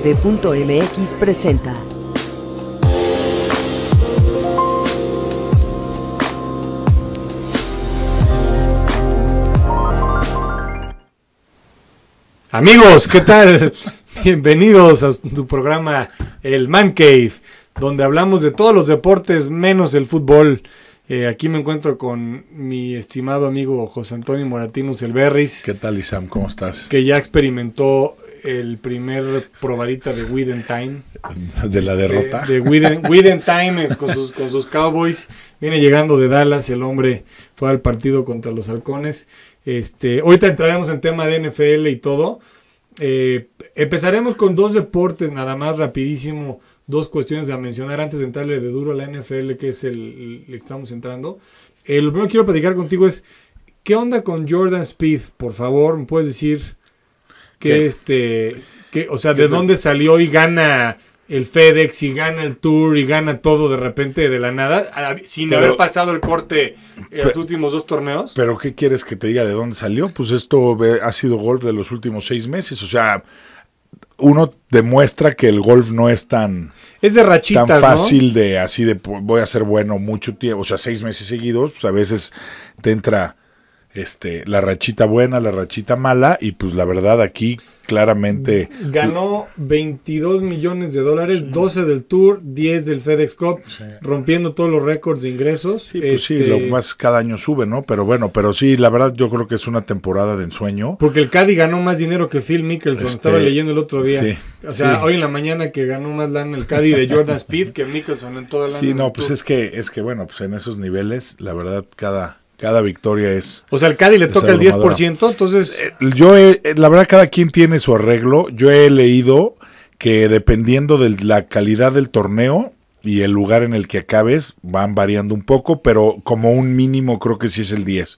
TV.mx presenta. Amigos, ¿qué tal? Bienvenidos a tu programa El Man Cave, donde hablamos de todos los deportes menos el fútbol. Eh, aquí me encuentro con mi estimado amigo José Antonio Moratinos Elberris. ¿Qué tal, Isam? ¿Cómo estás? Que ya experimentó el primer probadita de Widen Time. De la este, derrota. De, Widen, Time eh, con sus, con sus Cowboys. Viene llegando de Dallas, el hombre fue al partido contra los halcones. Este, ahorita entraremos en tema de NFL y todo. Eh, empezaremos con dos deportes, nada más rapidísimo, dos cuestiones a mencionar antes de entrarle de duro a la NFL, que es el, que estamos entrando. lo primero que quiero platicar contigo es, ¿qué onda con Jordan Speed? Por favor, ¿me puedes decir que este, que, o sea, de dónde salió y gana el FedEx y gana el Tour y gana todo de repente de la nada, sin haber pasado el corte en los últimos dos torneos. Pero ¿qué quieres que te diga de dónde salió? Pues esto ha sido golf de los últimos seis meses, o sea, uno demuestra que el golf no es tan, es de rachitas, fácil de así de voy a ser bueno mucho tiempo, o sea, seis meses seguidos, pues a veces te entra este, la rachita buena, la rachita mala, y pues la verdad aquí claramente... Ganó 22 millones de dólares, 12 del Tour, 10 del FedEx Cup, rompiendo todos los récords de ingresos. pues lo este, más cada año sube, ¿no? Pero bueno, pero sí, la verdad yo creo que es una temporada de ensueño. Porque el Caddy ganó más dinero que Phil Mickelson, este, estaba leyendo el otro día. o sea, hoy en la mañana que ganó más el Caddy de Jordan Speed que Mickelson en toda la... Sí, no, pues es que, es que bueno, pues en esos niveles, la verdad cada cada victoria es. O sea, al Cádiz le toca el 10%, entonces. Eh, yo, eh, la verdad, cada quien tiene su arreglo. Yo he leído que dependiendo de la calidad del torneo y el lugar en el que acabes, van variando un poco, pero como un mínimo creo que sí es el 10.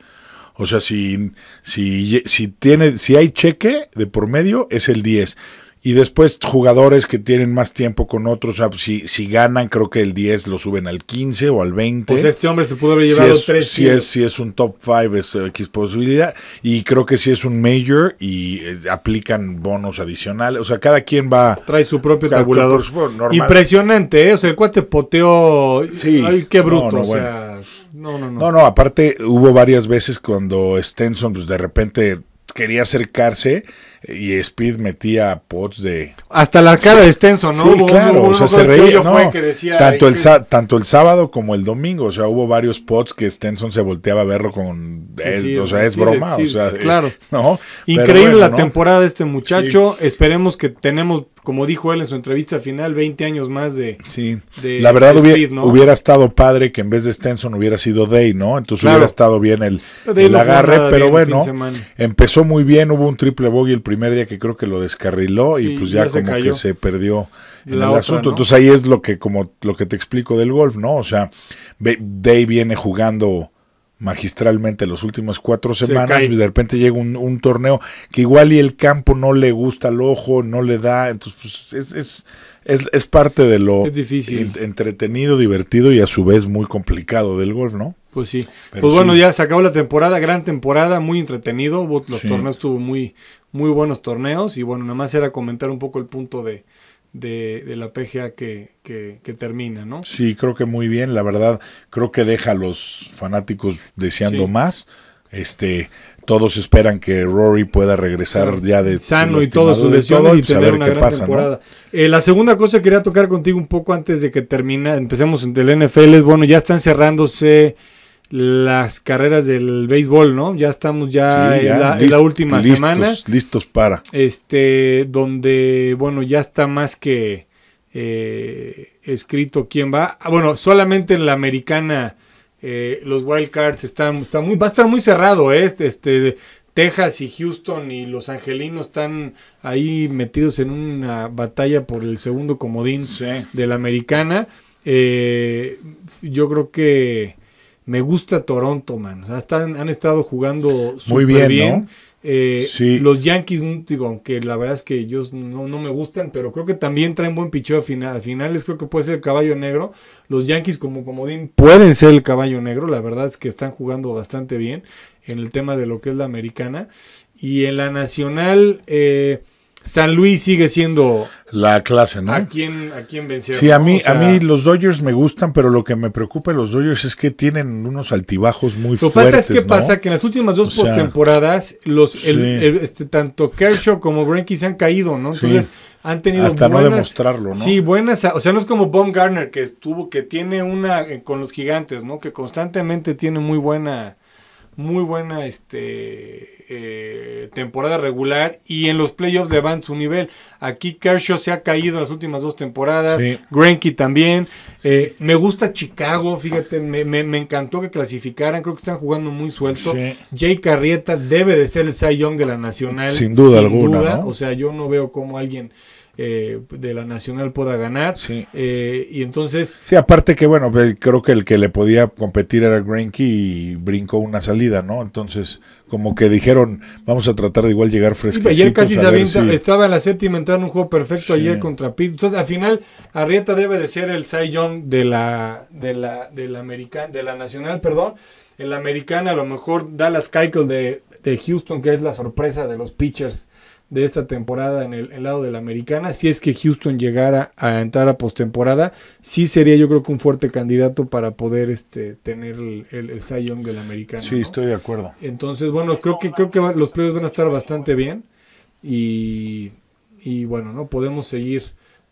O sea, si, si, si, tiene, si hay cheque de por medio, es el 10. Y después jugadores que tienen más tiempo con otros, o si, ganan, creo que el 10 lo suben al 15 o al 20. Pues este hombre se pudo haber llevado tres. si es, si es un top 5, es eh, X posibilidad. Y creo que si es un major y eh, aplican bonos adicionales. O sea, cada quien va. Trae su propio calculador pues, Impresionante, ¿eh? O sea, el cuate poteó. Sí. qué bruto. No, no, no. No, no, aparte hubo varias veces cuando Stenson, pues de repente quería acercarse y Speed metía pots de... Hasta la cara de Stenson, ¿no? claro, o sea, se reía, tanto, el tanto el sábado como el domingo, o sea, hubo varios pots que Stenson se volteaba a verlo con... Es, o sea, es broma, o sea... Claro. ¿no? Increíble la temporada de este muchacho, esperemos que tenemos como dijo él en su entrevista final, 20 años más de. Sí, de, la verdad hubiera, estado padre que en vez de Stenson hubiera sido Day, ¿no? Entonces hubiera estado bien el, el agarre, pero bueno, empezó muy bien, hubo un triple bogey el primer día que creo que lo descarriló y pues ya, como que se perdió en el asunto. Entonces ahí es lo que, como lo que te explico del golf, ¿no? O sea, Day viene jugando magistralmente las últimas cuatro semanas y de repente llega un, torneo que igual y el campo no le gusta al ojo, no le da, entonces es, es, es, es, parte de lo entretenido, divertido y a su vez muy complicado del golf, ¿no? Pues sí. pues bueno, ya se acabó la temporada, gran temporada, muy entretenido, los torneos tuvo muy, muy buenos torneos y bueno, nada más era comentar un poco el punto de, de, la PGA que, termina, ¿no? Sí, creo que muy bien, la verdad, creo que deja a los fanáticos deseando más. Este, todos esperan que Rory pueda regresar ya de sano y todo sus lesiones y, pasa, la segunda cosa que quería tocar contigo un poco antes de que termine empecemos el NFL es bueno, ya están cerrándose las carreras del béisbol, ¿no? Ya estamos ya, en, la, última semana. Listos para. Este, donde, bueno, ya está más que eh, escrito quién va. Ah, bueno, solamente en la americana eh, los wild cards están, muy, va a estar muy cerrado, ¿eh? este, este, Texas y Houston y los angelinos están ahí metidos en una batalla por el segundo comodín de la americana. yo creo que me gusta Toronto, man. O sea, han estado jugando muy bien. Eh, los Yankees, mm, digo, aunque la verdad es que ellos no, me gustan, pero creo que también traen buen picheo a, final, a finales. Creo que puede ser el caballo negro. Los Yankees, como comodín, pueden ser el caballo negro. La verdad es que están jugando bastante bien en el tema de lo que es la americana. Y en la nacional, eh, San Luis sigue siendo la clase, ¿no? ¿A quién, a quién vencieron? Sí, a mí, a mí los Dodgers me gustan, pero lo que me preocupa de los Dodgers es que tienen unos altibajos muy fuertes. Lo que pasa es que pasa que en las últimas dos los, este, tanto Kershaw como Greinke se han caído, ¿no? Entonces han tenido hasta no demostrarlo, ¿no? Sí, buenas, o sea, no es como garner que estuvo, que tiene una eh, con los Gigantes, ¿no? Que constantemente tiene muy buena, muy buena, este eh, temporada regular y en los playoffs van su nivel. Aquí Kershaw se ha caído en las últimas dos temporadas, sí. también. Eh, me gusta Chicago, fíjate, me, encantó que clasificaran, creo que están jugando muy suelto. Jay Carrieta debe de ser el Cy Young de la Nacional. Sin duda alguna. O sea, yo no veo como alguien eh, de la Nacional pueda ganar. Eh, y entonces... Sí, aparte que bueno, creo que el que le podía competir era Granky y brincó una salida, ¿no? Entonces, como que dijeron, vamos a tratar de igual llegar fresquecitos. Ayer casi estaba en la séptima entrada en un juego perfecto ayer contra Pitt. Entonces, al final, Arrieta debe de ser el Cy Young de la, de la, de de la Nacional, perdón. El americana, a lo mejor Dallas Keuchel de, de Houston, que es la sorpresa de los pitchers de esta temporada en el, lado de la americana. Si es que Houston llegara a entrar a postemporada, sí sería yo creo que un fuerte candidato para poder este, tener el, el, Cy Young de la americana. Sí, estoy de acuerdo. Entonces, bueno, creo que, creo que los precios van a estar bastante bien. Y, bueno, ¿no? Podemos seguir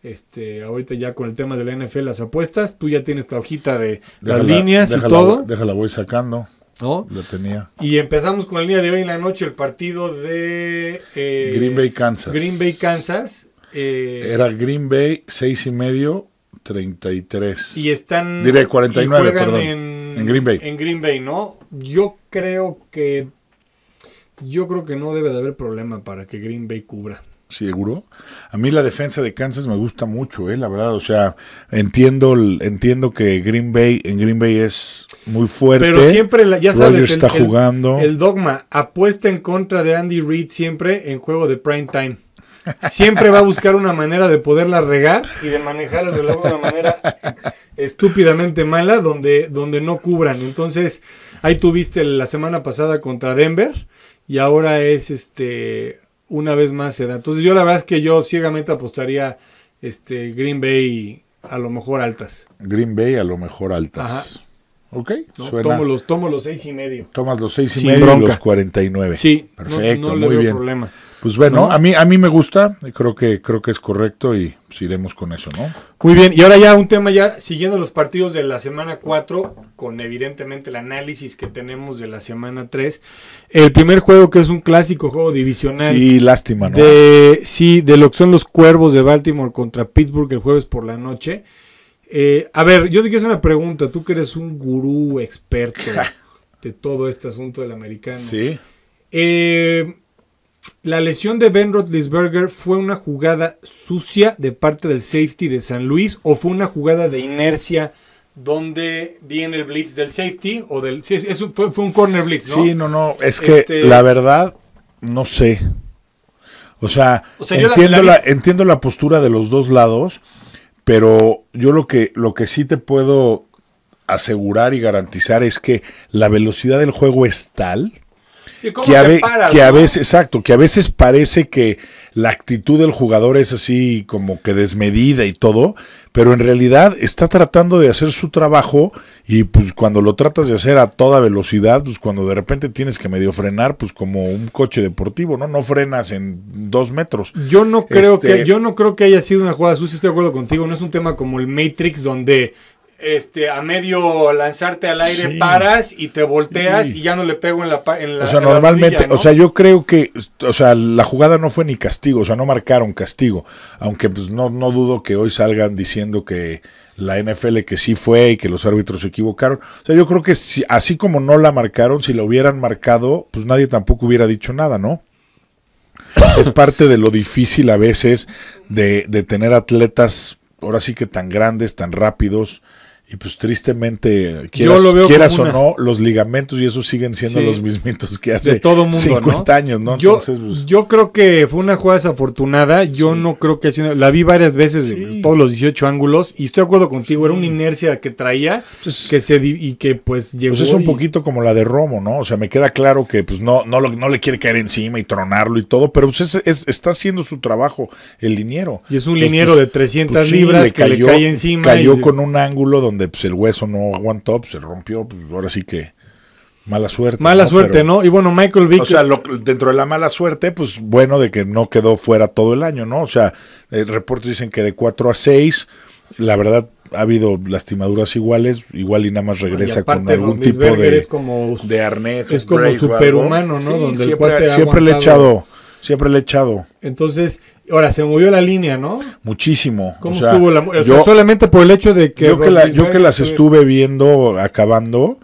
este, ahorita ya con el tema de la NFL, las apuestas, tú ya tienes la hojita de las líneas y todo. Déjala, voy sacando. ¿no? Lo tenía. Y empezamos con el día de hoy en la noche el partido de eh, Green Bay, Kansas. Green Bay, Kansas. Eh, Era Green Bay, seis y medio, 33. Y están. Diré 49, juegan En, en, Green Bay. En Green Bay, ¿no? Yo creo que. Yo creo que no debe de haber problema para que Green Bay cubra seguro. A mí la defensa de Kansas me gusta mucho, eh, la verdad. O sea, entiendo, entiendo que Green Bay en Green Bay es muy fuerte. Pero siempre, ya sabes, el, dogma apuesta en contra de Andy Reid siempre en juego de prime time. Siempre va a buscar una manera de poderla regar y de manejar de una manera estúpidamente mala donde, donde no cubran. Entonces, ahí tuviste la semana pasada contra Denver y ahora es este una vez más se da. Entonces yo la verdad es que yo ciegamente apostaría este Green Bay a lo mejor altas. Green Bay a lo mejor altas. Ajá. Ok, Tomo los, tomo los seis y medio. Tomas los seis y medio y los 49. Sí, perfecto, no, muy problema. Pues bueno, a mí a mí me gusta, creo que creo que es correcto y pues iremos con eso, ¿no? Muy bien, y ahora ya un tema ya siguiendo los partidos de la semana 4 con evidentemente el análisis que tenemos de la semana 3. El primer juego que es un clásico juego divisional. Sí, lástima, ¿no? De sí, de lo que son los Cuervos de Baltimore contra Pittsburgh el jueves por la noche. Eh, a ver, yo te quiero hacer una pregunta, tú que eres un gurú experto de todo este asunto del americano. Sí. Eh, la lesión de Ben Roethlisberger fue una jugada sucia de parte del safety de San Luis o fue una jugada de inercia donde viene el blitz del safety o del fue, un corner blitz, ¿no? Sí, no, no, es que este la verdad no sé. O sea, entiendo, la, postura de los dos lados, pero yo lo que lo que sí te puedo asegurar y garantizar es que la velocidad del juego es tal que, a veces, exacto, que a veces parece que la actitud del jugador es así como que desmedida y todo, pero en realidad está tratando de hacer su trabajo y pues cuando lo tratas de hacer a toda velocidad, pues cuando de repente tienes que medio frenar, pues como un coche deportivo, ¿no? No frenas en dos metros. Yo no creo que, este yo no creo que haya sido una jugada sucia, estoy de acuerdo contigo, no es un tema como el Matrix donde este, a medio lanzarte al aire, paras y te volteas y ya no le pego en la. En la o sea, normalmente, o sea, yo creo que, o sea, la jugada no fue ni castigo, o sea, no marcaron castigo, aunque pues no, no dudo que hoy salgan diciendo que la NFL que sí fue y que los árbitros se equivocaron. O sea, yo creo que así como no la marcaron, si la hubieran marcado, pues nadie tampoco hubiera dicho nada, ¿no? es parte de lo difícil a veces de, de tener atletas ahora sí que tan grandes, tan rápidos, y pues tristemente, quieras, quieras o no, los ligamentos y eso siguen siendo los mismitos que hace 50 años, ¿no? Pues, yo, creo que fue una jugada desafortunada. Yo no creo que sido La vi varias veces, todos los 18 ángulos, y estoy de acuerdo contigo, era una inercia que traía pues, que se y que pues llegó. Pues es un poquito como la de Romo, ¿no? O sea, me queda claro que pues no, no, lo, le quiere caer encima y tronarlo y todo, pero pues está haciendo su trabajo el liniero. Y es un liniero de 300 pues, libras que le cae encima. Cayó con un ángulo donde pues, el hueso no aguantó, pues, se rompió, pues ahora sí que mala suerte. Mala suerte, ¿no? Y bueno, Michael Vick. dentro de la mala suerte, pues bueno, de que no quedó fuera todo el año, ¿no? O sea, eh, reportes dicen que de 4 a 6, la verdad ha habido lastimaduras iguales, igual y nada más regresa con algún tipo de, como, de arnés. Es como superhumano, ¿no? Donde siempre, el cuate siempre le he echado Siempre le he echado. Entonces, ahora se movió la línea, ¿no? Muchísimo. ¿Cómo estuvo la, solamente por el hecho de que. Yo que, las estuve viendo acabando,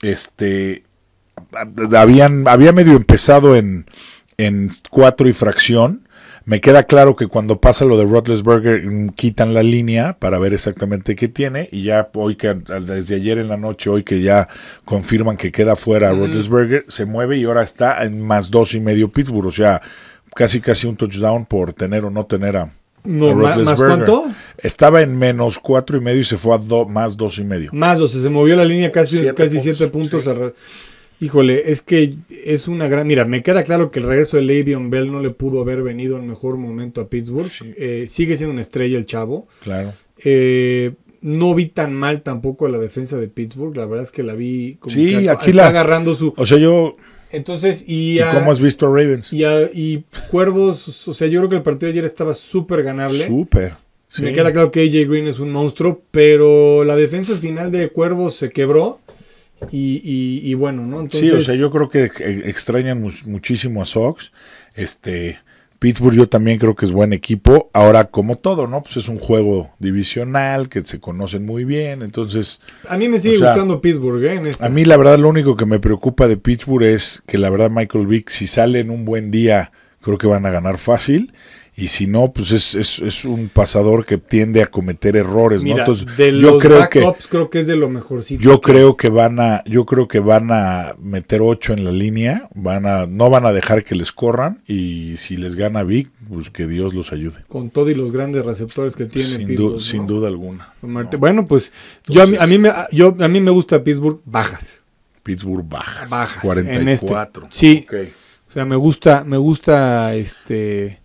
este. Habían, había medio empezado en, en cuatro y fracción me queda claro que cuando pasa lo de Rotlesberger mm, quitan la línea para ver exactamente qué tiene y ya hoy que desde ayer en la noche, hoy que ya confirman que queda fuera mm. se mueve y ahora está en más dos y medio Pittsburgh, o sea, casi casi un touchdown por tener o no tener a, no, cuánto? Estaba en menos cuatro y medio y se fue a más dos y medio. Más 12, se movió la línea casi casi puntos, siete puntos. Híjole, es que es una gran. Mira, me queda claro que el regreso de Le'Veon Bell no le pudo haber venido al mejor momento a Pittsburgh. Eh, sigue siendo una estrella el chavo. Claro. Eh, no vi tan mal tampoco la defensa de Pittsburgh. La verdad es que la vi como sí, aquí está agarrando su. O sea, yo. Entonces, y, cómo has visto a Ravens? Y, Cuervos, o sea, yo creo que el partido de ayer estaba súper ganable. Súper. Me queda claro que AJ Green es un monstruo, pero la defensa final de Cuervos se quebró y, bueno, ¿no? Sí, o sea, yo creo que extrañan muchísimo a Sox. Este, Pittsburgh yo también creo que es buen equipo. Ahora, como todo, ¿no? Pues es un juego divisional, que se conocen muy bien, entonces... A mí me sigue gustando Pittsburgh, ¿eh? este A mí la verdad lo único que me preocupa de Pittsburgh es que la verdad Michael Vick, si sale en un buen día, creo que van a ganar fácil. Y si no, pues es, un pasador que tiende a cometer errores, ¿no? de los yo creo que creo que es de lo mejorcito. Yo creo que van a yo creo que van a meter ocho en la línea, van a no van a dejar que les corran y si les gana Big, pues que Dios los ayude. Con todo y los grandes receptores que tiene sin, duda alguna. Bueno, pues yo a mí, me a mí me gusta Pittsburgh bajas. Pittsburgh bajas. Bajas 44. Este sí. O sea, me gusta me gusta este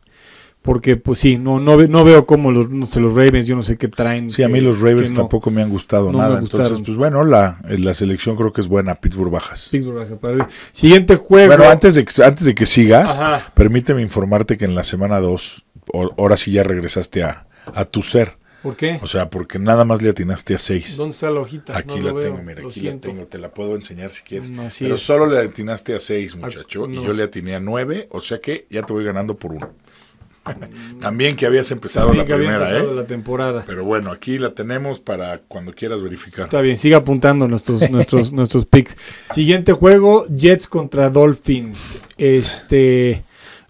porque, pues sí, no, no, no veo cómo los, los Ravens, yo no sé qué traen. Sí, a mí los Ravens tampoco me han gustado no nada. Entonces, pues bueno, la, la selección creo que es buena. Pittsburgh bajas. Pittsburgh bajas. Siguiente juego. Bueno, antes de, antes de que sigas, permíteme informarte que en la semana 2, ahora sí ya regresaste a, tu ser. ¿Por qué? O sea, porque nada más le atinaste a 6. ¿Dónde está la hojita? Aquí la tengo, mira, aquí la tengo, te la puedo enseñar si quieres. Mm, Pero solo le atinaste a 6, muchacho, y yo le atiné a 9, o sea que ya te voy ganando por 1. También que habías empezado la primera, ¿eh? la temporada. Pero bueno, aquí la tenemos para cuando quieras verificar. Está bien, sigue apuntando nuestros nuestros nuestros picks. Siguiente juego, Jets contra Dolphins. Este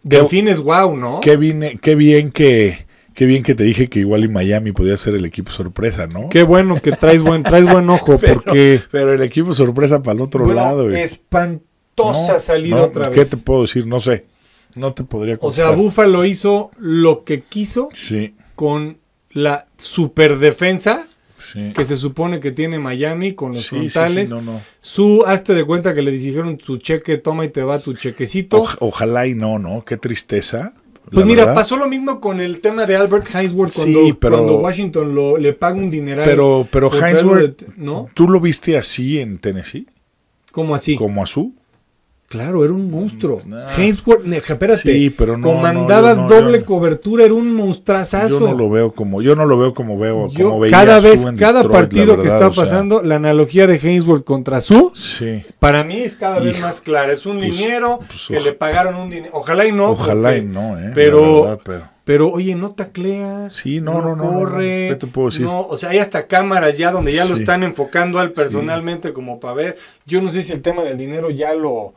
Delfines, wow, ¿no? Qué bien, qué bien que Qué bien que te dije que igual en Miami podía ser el equipo sorpresa, ¿no? Qué bueno que traes buen, traes buen ojo, porque. Pero el equipo sorpresa para el otro lado. Espantosa salida otra vez. ¿Qué te puedo decir? No sé. No te podría contar. O sea, Buffalo hizo lo que quiso sí. con la super defensa que se supone que tiene Miami con los sí, frontales. No, no. Su, hazte de cuenta que le dijeron su cheque, toma y te va tu chequecito. ojalá y no, ¿no? Qué tristeza. Pues mira, pasó lo mismo con el tema de Albert Hinesworth cuando, cuando Washington le paga un dineral. Pero, pero ¿no? ¿tú lo viste así en Tennessee? ¿Cómo así? ¿Como su Claro, era un monstruo. Mm, nah. Hainsworth, espérate, no, comandaba doble cobertura, era un monstruazazo. Yo no lo veo como, yo no lo veo como veo, Cada vez, cada partido que está pasando, la analogía de Hainsworth contra su, para mí es cada vez más clara. Es un pues, dinero pues, que le pagaron un dinero. Ojalá y no. Ojalá y no, eh, pero, pero, oye, no taclea. no, no, corre, no. o sea, hay hasta cámaras ya donde ya lo están enfocando al personalmente como para ver. Yo no sé si el tema del dinero ya lo,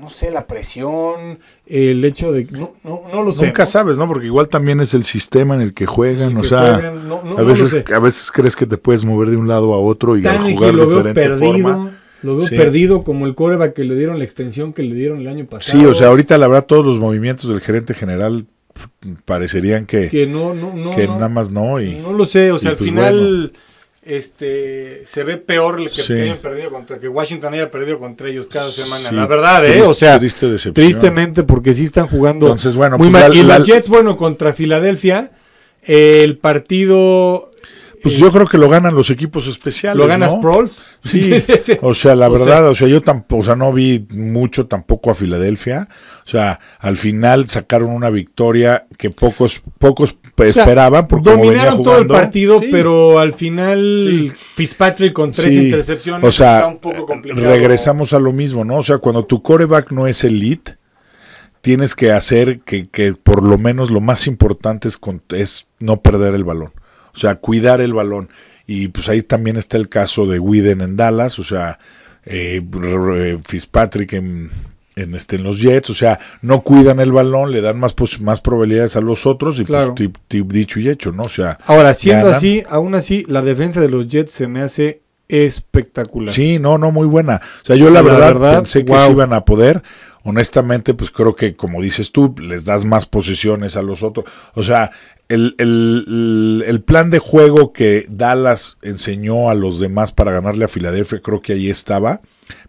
no sé, la presión, el hecho de... No, no, no lo sé. Nunca sabes, ¿no? Porque igual también es el sistema en el que juegan, o sea, a, veces, a veces crees que te puedes mover de un lado a otro y jugar lo diferente veo perdido, forma, Lo veo perdido como el coreback que le dieron la extensión que le dieron el año pasado. Sí, o sea, ahorita la verdad todos los movimientos del gerente general parecerían que, que, no, no, no, que nada más no. Y, no lo sé, o sea, al pues final este se ve peor que, contra que Washington haya perdido contra ellos cada semana la verdad eh o sea tristemente porque si están jugando Entonces, bueno, pues y la, Jets bueno contra Filadelfia el partido pues eh, yo creo que lo ganan los equipos especiales. ¿Lo ganas ¿no? o sea, la verdad, o sea, yo tampoco, sea, no vi mucho tampoco a Filadelfia. O sea, al final sacaron una victoria que pocos, pocos pues, esperaban porque dominaron todo el partido, pero al final Fitzpatrick con tres intercepciones o sea, Regresamos a lo mismo, ¿no? O sea, cuando tu coreback no es elite, tienes que hacer que, que por lo menos lo más importante es, con, es no perder el balón. O sea, cuidar el balón. Y pues ahí también está el caso de Widen en Dallas, o sea, eh, Fitzpatrick en en, este, en los Jets, o sea, no cuidan el balón, le dan más, más probabilidades a los otros y pues, dicho y hecho, ¿no? O sea, ahora siendo así, aún así, la defensa de los Jets se me hace espectacular. Sí, no, no, muy buena. O sea, yo la, verdad, pensé que iban a poder. Honestamente, pues creo que, como dices tú, les das más posiciones a los otros. O sea, el, el, el, plan de juego que Dallas enseñó a los demás para ganarle a Filadelfia, creo que ahí estaba.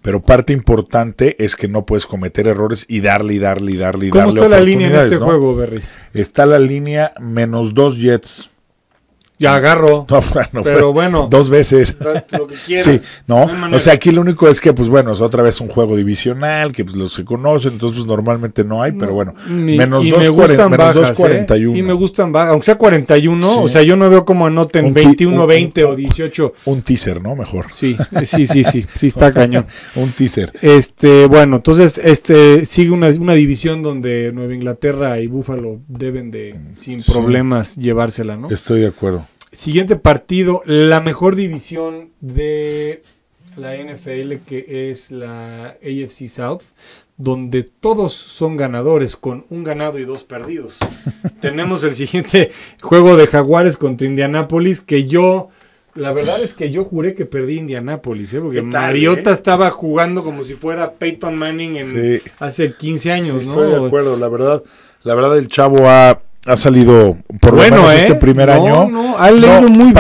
Pero parte importante es que no puedes cometer errores y darle y darle y darle darle. ¿Cómo está la línea en este juego, Berris? Está la línea menos dos Jets. Ya agarro. pero bueno. Dos veces. o sea, aquí lo único es que, pues bueno, es otra vez un juego divisional, que pues los que conocen, entonces pues normalmente no hay, pero bueno. menos 2.41. 41 ¿eh? Y me gustan bajas. Aunque sea 41, o sea, yo no veo como anoten 21, 20 o 18. Un teaser, ¿no? Mejor. Sí, sí, sí, sí. Sí, está cañón. un teaser. Este, bueno, entonces, este, sigue una, división donde Nueva Inglaterra y Búfalo deben de, mm, sin problemas, llevársela, ¿no? Estoy de acuerdo. Siguiente partido, la mejor división de la NFL que es la AFC South, donde todos son ganadores con un ganado y dos perdidos. Tenemos el siguiente juego de Jaguares contra Indianápolis que yo... La verdad es que yo juré que perdí Indianápolis, ¿eh? porque Mariota eh? estaba jugando como si fuera Peyton Manning en, hace 15 años. Sí, estoy de acuerdo, la verdad, la verdad el chavo ha ha salido por bueno, lo menos ¿eh? este primer año. ha leído muy,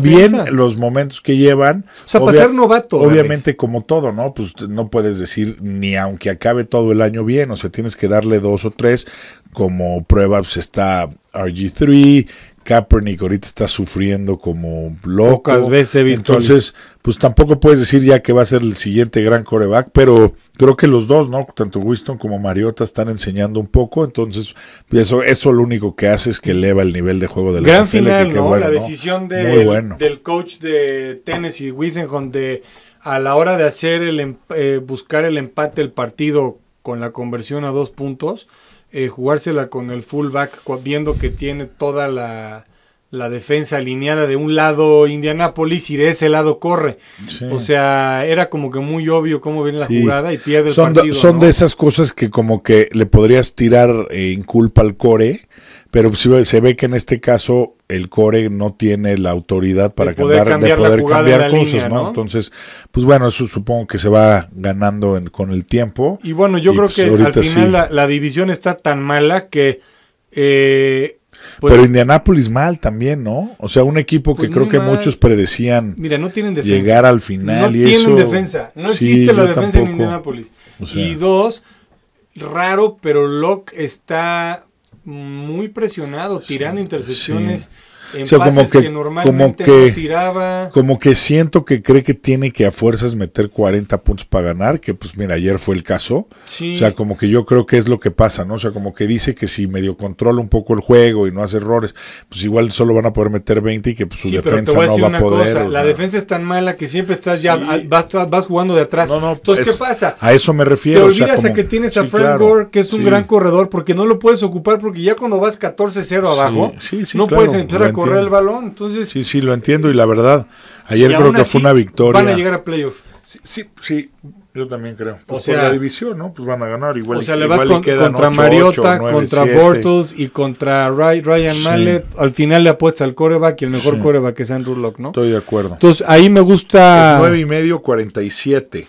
bien, los momentos que llevan. O sea, para ser novato. Obviamente, como todo, ¿no? Pues no puedes decir ni aunque acabe todo el año bien. O sea, tienes que darle dos o tres. Como prueba, pues está RG3, Kaepernick ahorita está sufriendo como loco. Pocas veces he visto Entonces, pues tampoco puedes decir ya que va a ser el siguiente gran coreback, pero creo que los dos, ¿no? Tanto Winston como Mariota están enseñando un poco, entonces eso, eso lo único que hace es que eleva el nivel de juego del Gran final, ¿no? la decisión del coach de Tennessee, Wisenhunt, de a la hora de hacer el em, eh, buscar el empate el partido con la conversión a dos puntos, eh, jugársela con el fullback, viendo que tiene toda la la defensa alineada de un lado Indianápolis y de ese lado corre. O sea, era como que muy obvio cómo viene la jugada y pierde el son partido. De, son de esas cosas que como que le podrías tirar eh, en culpa al core, pero se ve que en este caso el core no tiene la autoridad para cambiar, de poder cambiar cosas, ¿no? Entonces, pues bueno, eso supongo que se va ganando con el tiempo. Y bueno, yo creo pues que al final la, división está tan mala que... Eh, pues pero Indianápolis mal también, ¿no? O sea, un equipo que pues creo que muchos predecían Mira, no tienen defensa. llegar al final. No tienen defensa. No existe la defensa en Indianápolis. y dos, raro, pero Locke está muy presionado, tirando intercepciones o sea, como que, como que, no tiraba. Como que siento que cree que tiene que a fuerzas meter 40 puntos para ganar, que pues mira, ayer fue el caso. O sea, como que yo creo que es lo que pasa, ¿no? O sea, como que dice que si medio controla un poco el juego y no hace errores, pues igual solo van a poder meter 20 y que pues, su defensa no va a poder. la defensa es tan mala que siempre estás ya, vas, jugando de atrás. No, Entonces, ¿qué pasa? A eso me refiero. Te olvidas a que tienes a Frank Gore, que es un gran corredor, porque no lo puedes ocupar, porque ya cuando vas 14-0 abajo, no puedes entrar a correr el balón. Entonces, sí, sí, lo entiendo y la verdad, ayer creo que fue una victoria. Van a llegar a playoffs Sí, sí, yo también creo. o sea, por la división, ¿no? Pues van a ganar igual. O sea, le vas contra Mariota, contra 7. y contra Ryan Mallet. Al final le apuesta al coreback y el mejor sí. que es Andrew Locke, ¿no? Estoy de acuerdo. Entonces, ahí me gusta... Es 9 y medio, 47.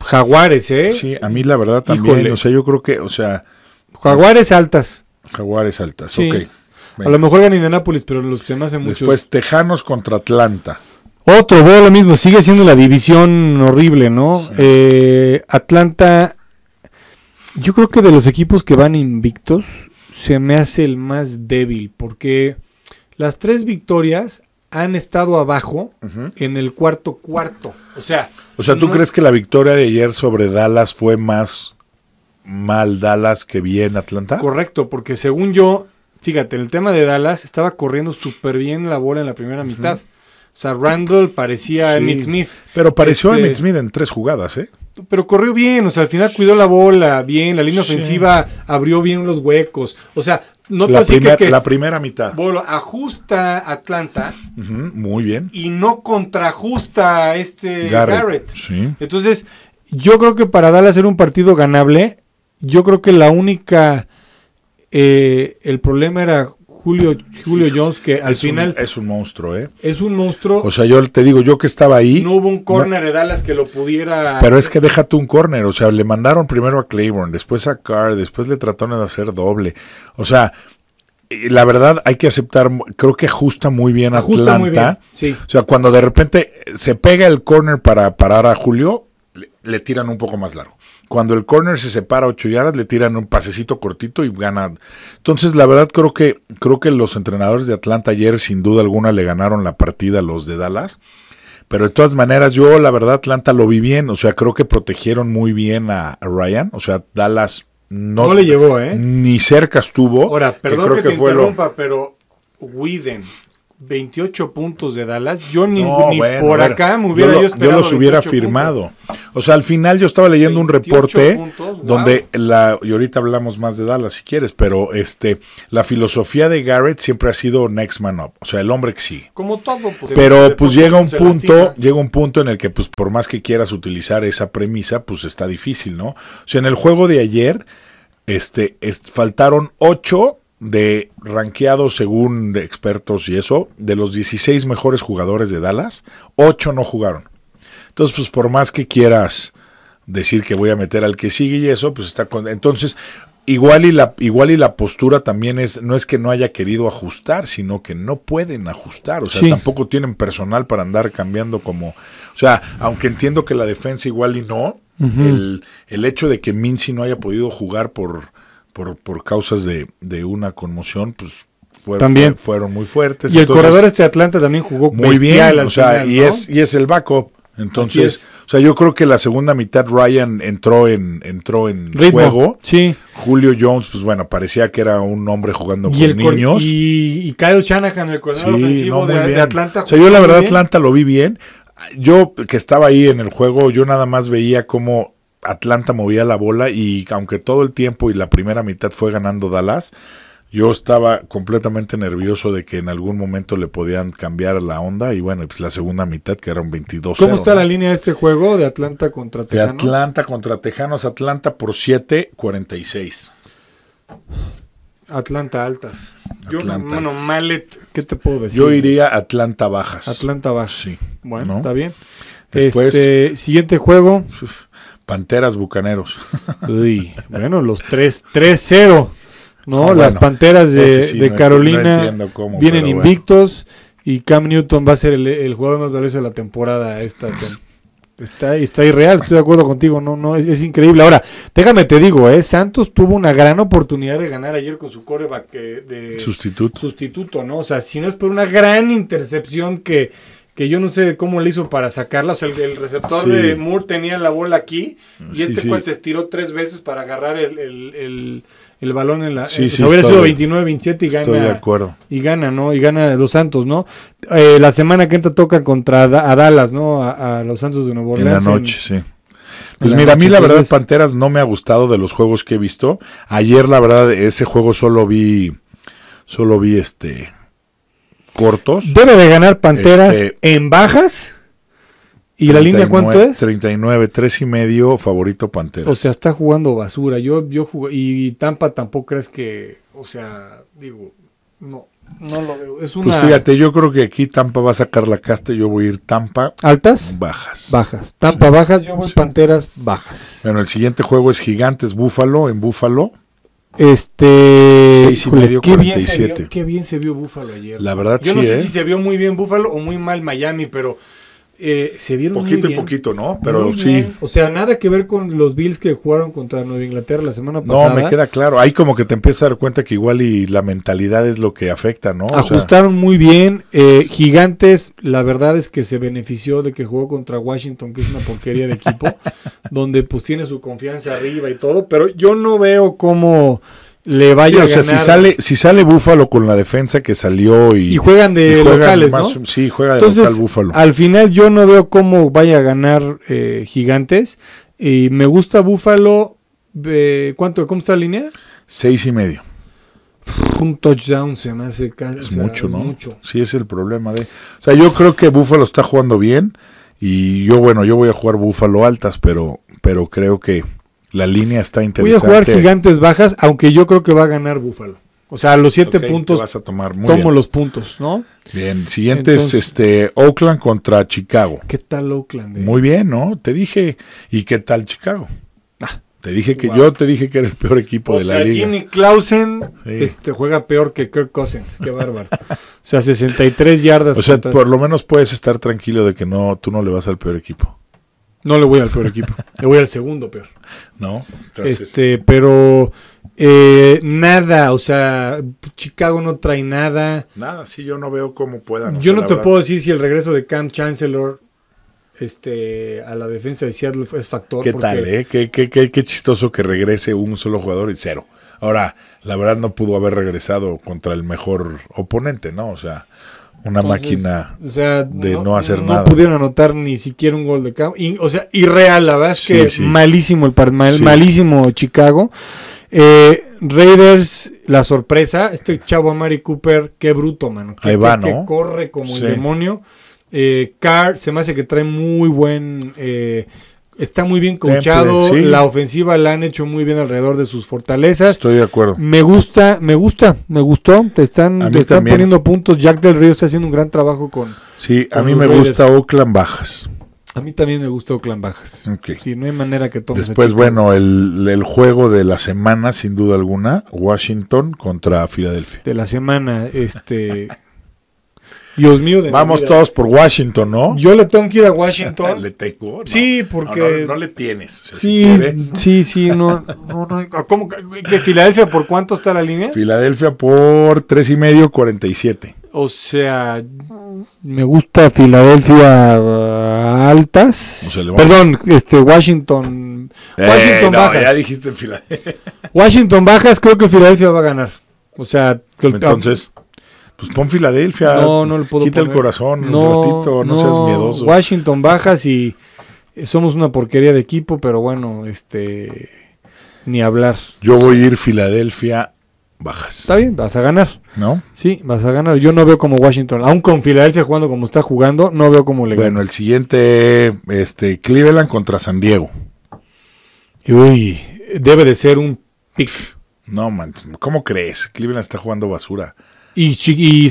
Jaguares, ¿eh? Sí, a mí la verdad también. O sea, yo creo que, o sea... Jaguares altas. Jaguares altas, ok. A lo mejor ganan Indianapolis, pero los se me hacen Después Tejanos contra Atlanta. Otro, veo lo mismo, sigue siendo la división horrible, ¿no? Eh, Atlanta, yo creo que de los equipos que van invictos, se me hace el más débil, porque las tres victorias han estado abajo en el cuarto cuarto. O sea, o sea, ¿tú crees que la victoria de ayer sobre Dallas fue más mal Dallas que bien Atlanta? Correcto, porque según yo, fíjate, el tema de Dallas estaba corriendo súper bien la bola en la primera mitad. O sea, Randall parecía a Smith. Pero pareció a este Smith en tres jugadas, ¿eh? Pero corrió bien, o sea, al final cuidó la bola bien, la línea ofensiva abrió bien los huecos. O sea, no que la primera mitad. Bueno, ajusta Atlanta. muy bien. Y no contraajusta este Garrett. Sí. Entonces, yo creo que para Dallas era un partido ganable. Yo creo que la única eh, el problema era Julio, Julio Jones, que al final. es un monstruo, ¿eh? Es un monstruo. O sea, yo te digo, yo que estaba ahí. No hubo un córner de Dallas que lo pudiera. Pero es que déjate un córner. O sea, le mandaron primero a Claiborne, después a Carr, después le trataron de hacer doble. O sea, eh, la verdad hay que aceptar, creo que ajusta muy bien a Atlanta. O sea, cuando de repente se pega el corner para parar a Julio, le, tiran un poco más largo. Cuando el corner se separa ocho yardas, le tiran un pasecito cortito y ganan. Entonces, la verdad, creo que, creo que los entrenadores de Atlanta ayer, sin duda alguna, le ganaron la partida a los de Dallas. Pero de todas maneras, yo la verdad, Atlanta lo vi bien. O sea, creo que protegieron muy bien a, Ryan. O sea, Dallas no, le llevó ¿eh? Ni cerca estuvo. Ahora, perdón que, creo te interrumpa, pero Widen 28 puntos de Dallas. Yo ni, por acá me hubiera yo, los hubiera firmado. O sea, al final yo estaba leyendo un reporte donde la y ahorita hablamos más de Dallas si quieres, pero este la filosofía de Garrett siempre ha sido next man up, o sea, el hombre que sí. Como todo, pues, Pero pues llega un punto, llega un punto en el que pues por más que quieras utilizar esa premisa, pues está difícil, ¿no? O sea, en el juego de ayer este, faltaron 8 de ranqueados según expertos y eso, de los 16 mejores jugadores de Dallas, 8 no jugaron. Entonces, pues por más que quieras decir que voy a meter al que sigue y eso, pues está con... Entonces, igual y, la, igual y la postura también es, no es que no haya querido ajustar, sino que no pueden ajustar, o sea, tampoco tienen personal para andar cambiando como... O sea, aunque entiendo que la defensa igual y no, el, el hecho de que Mincy no haya podido jugar por por, causas de, una conmoción, pues fueron, fueron muy fuertes. Y el corredor este de Atlanta también jugó muy bien, o sea, y, es, y es el backup. Entonces, o sea, yo creo que la segunda mitad Ryan entró en entró en juego. Julio Jones, pues bueno, parecía que era un hombre jugando con niños. Y, Kyle Shanahan, el corredor ofensivo de, Atlanta. O sea, yo la verdad Atlanta lo vi bien. Yo que estaba ahí en el juego, yo nada más veía cómo Atlanta movía la bola y aunque todo el tiempo y la primera mitad fue ganando Dallas, yo estaba completamente nervioso de que en algún momento le podían cambiar la onda y bueno, pues la segunda mitad que eran 22. ¿Cómo está la línea de este juego de Atlanta contra Tejanos? Atlanta contra Tejanos, Atlanta por 7, 46. Atlanta altas. Yo, no bueno, ¿qué te puedo decir? Yo iría Atlanta bajas. Atlanta bajas. Sí. Bueno, está bien. Después, este, siguiente juego. Panteras Bucaneros. Uy, bueno, los 3-0. ¿no? Ah, Las Panteras de, Carolina vienen invictos y Cam Newton va a ser el, jugador más valioso de la temporada esta. Está, está irreal, estoy de acuerdo contigo, no, no, es, increíble. Ahora, déjame te digo, ¿eh? Santos tuvo una gran oportunidad de ganar ayer con su coreback eh, de sustituto. sustituto, ¿no? O sea, si no es por una gran intercepción que, que yo no sé cómo le hizo para sacarlas. el, receptor de Moore tenía la bola aquí y este cual se estiró tres veces para agarrar el, balón en la. hubiera sido 29-27 y estoy de acuerdo. Y gana, ¿no? Y gana los Santos, ¿no? Eh, la semana que entra toca contra a Dallas, ¿no? A, los Santos de Nuevo Orleans. En la noche, sí. Pues mira, a mí la verdad Panteras no me ha gustado de los juegos que he visto. Ayer la verdad ese juego solo vi, solo vi este, cortos. Debe de ganar Panteras este, en bajas. ¿Y la línea cuánto es? 39, 3 y medio, favorito Panteras. O sea, está jugando basura. Yo, yo y Tampa tampoco crees que, o sea, digo, no, no lo veo. Es Pues fíjate, yo creo que aquí Tampa va a sacar la casta y yo voy a ir Tampa. ¿Altas? Bajas. Bajas. Tampa bajas, yo voy Panteras bajas. Bueno, el siguiente juego es Gigantes Búfalo en Búfalo. Este. y medio, qué, Bien se vio, bien se vio Búfalo ayer. La verdad, Yo no sé ¿eh? si se vio muy bien Búfalo o muy mal Miami, pero eh, se vieron poquito muy bien. y poquito, ¿no? Pero sí. O sea, nada que ver con los Bills que jugaron contra Nueva Inglaterra la semana pasada. No, me queda claro. Ahí como que te empiezas a dar cuenta que igual y la mentalidad es lo que afecta, ¿no? Ajustaron muy bien. Eh, gigantes, la verdad es que se benefició de que jugó contra Washington, que es una porquería de equipo, donde pues tiene su confianza arriba y todo. Pero yo no veo cómo le vaya o sea, Si sale, si sale Búfalo con la defensa que salió y. y juegan de locales, ¿no? Sí, juega de Búfalo. Al final yo no veo cómo vaya a ganar eh, Gigantes. Y me gusta Búfalo. Eh, ¿Cuánto? ¿Cómo está la línea? Seis y medio. Un touchdown se me hace casi. Es mucho, Mucho. Sí, es el problema de. O sea, yo creo que Búfalo está jugando bien. Y yo, bueno, yo voy a jugar Búfalo altas, pero, pero creo que la línea está interesante. Voy a jugar gigantes bajas, aunque yo creo que va a ganar Búfalo. O sea, los siete puntos. a tomar tomo los puntos, ¿no? Bien, siguiente es este, Oakland contra Chicago. ¿Qué tal Oakland? Eh? Muy bien, ¿no? Te dije. ¿Y qué tal Chicago? Ah. te dije que yo te dije que era el peor equipo de la liga. Jimmy Clausen este, juega peor que Kirk Cousins. Qué bárbaro. o sea, 63 yardas. O sea, por lo menos puedes estar tranquilo de que no, tú no le vas al peor equipo. No le voy al peor equipo, le voy al segundo peor. No, Este, pero eh, nada, o sea, Chicago no trae nada. Nada, sí, yo no veo cómo puedan. Yo no te puedo decir si el regreso de Cam Chancellor este, a la defensa de Seattle es factor. ¿Qué tal, eh? ¿Qué, qué, qué, qué chistoso que regrese un solo jugador y cero. Ahora, la verdad no pudo haber regresado contra el mejor oponente, ¿no? O sea, una máquina de no, hacer nada. No pudieron anotar ni siquiera un gol de campo. o sea, irreal, la verdad que malísimo el par malísimo Chicago. Eh, Raiders, la sorpresa, este chavo Amari Cooper, qué bruto, mano. Que, corre como el demonio. Eh, Carr, se me hace que trae muy buen eh, está muy bien coachado, la ofensiva la han hecho muy bien alrededor de sus fortalezas. Estoy de acuerdo. Me gusta, me gusta, me gustó. Te están, están poniendo puntos. Jack del Río está haciendo un gran trabajo con. Sí, a mí me gusta Oakland Bajas. A mí también me gusta Oakland Bajas. Sí, no hay manera que tomes. Después, bueno, el, el, juego de la semana, sin duda alguna, Washington contra Filadelfia. De la semana, este. Dios mío. Vamos todos por Washington, ¿no? Yo le tengo que ir a Washington. tengo? Sí, porque... No, le tienes. sí, sí, no. ¿Cómo? ¿Que Filadelfia por cuánto está la línea? Filadelfia por tres y medio, 47. O sea, me gusta Filadelfia ah, altas. Perdón, este Washington. Eh, Washington bajas. Ya dijiste Filadelfia. Washington bajas, creo que Filadelfia va a ganar. O sea, entonces... Pues pon Filadelfia. No, no puedo Quita el corazón no, un no, seas miedoso. Washington bajas y eh, somos una porquería de equipo, pero bueno, este. Ni hablar. Yo voy a ir Filadelfia bajas. Está bien, vas a ganar. ¿No? Sí, vas a ganar. Yo no veo como Washington, aún con Filadelfia jugando como está jugando, no veo como le Bueno, el siguiente, este, Cleveland contra San Diego. Uy, debe de ser un pick. No, man, ¿cómo crees? Cleveland está jugando basura. Y,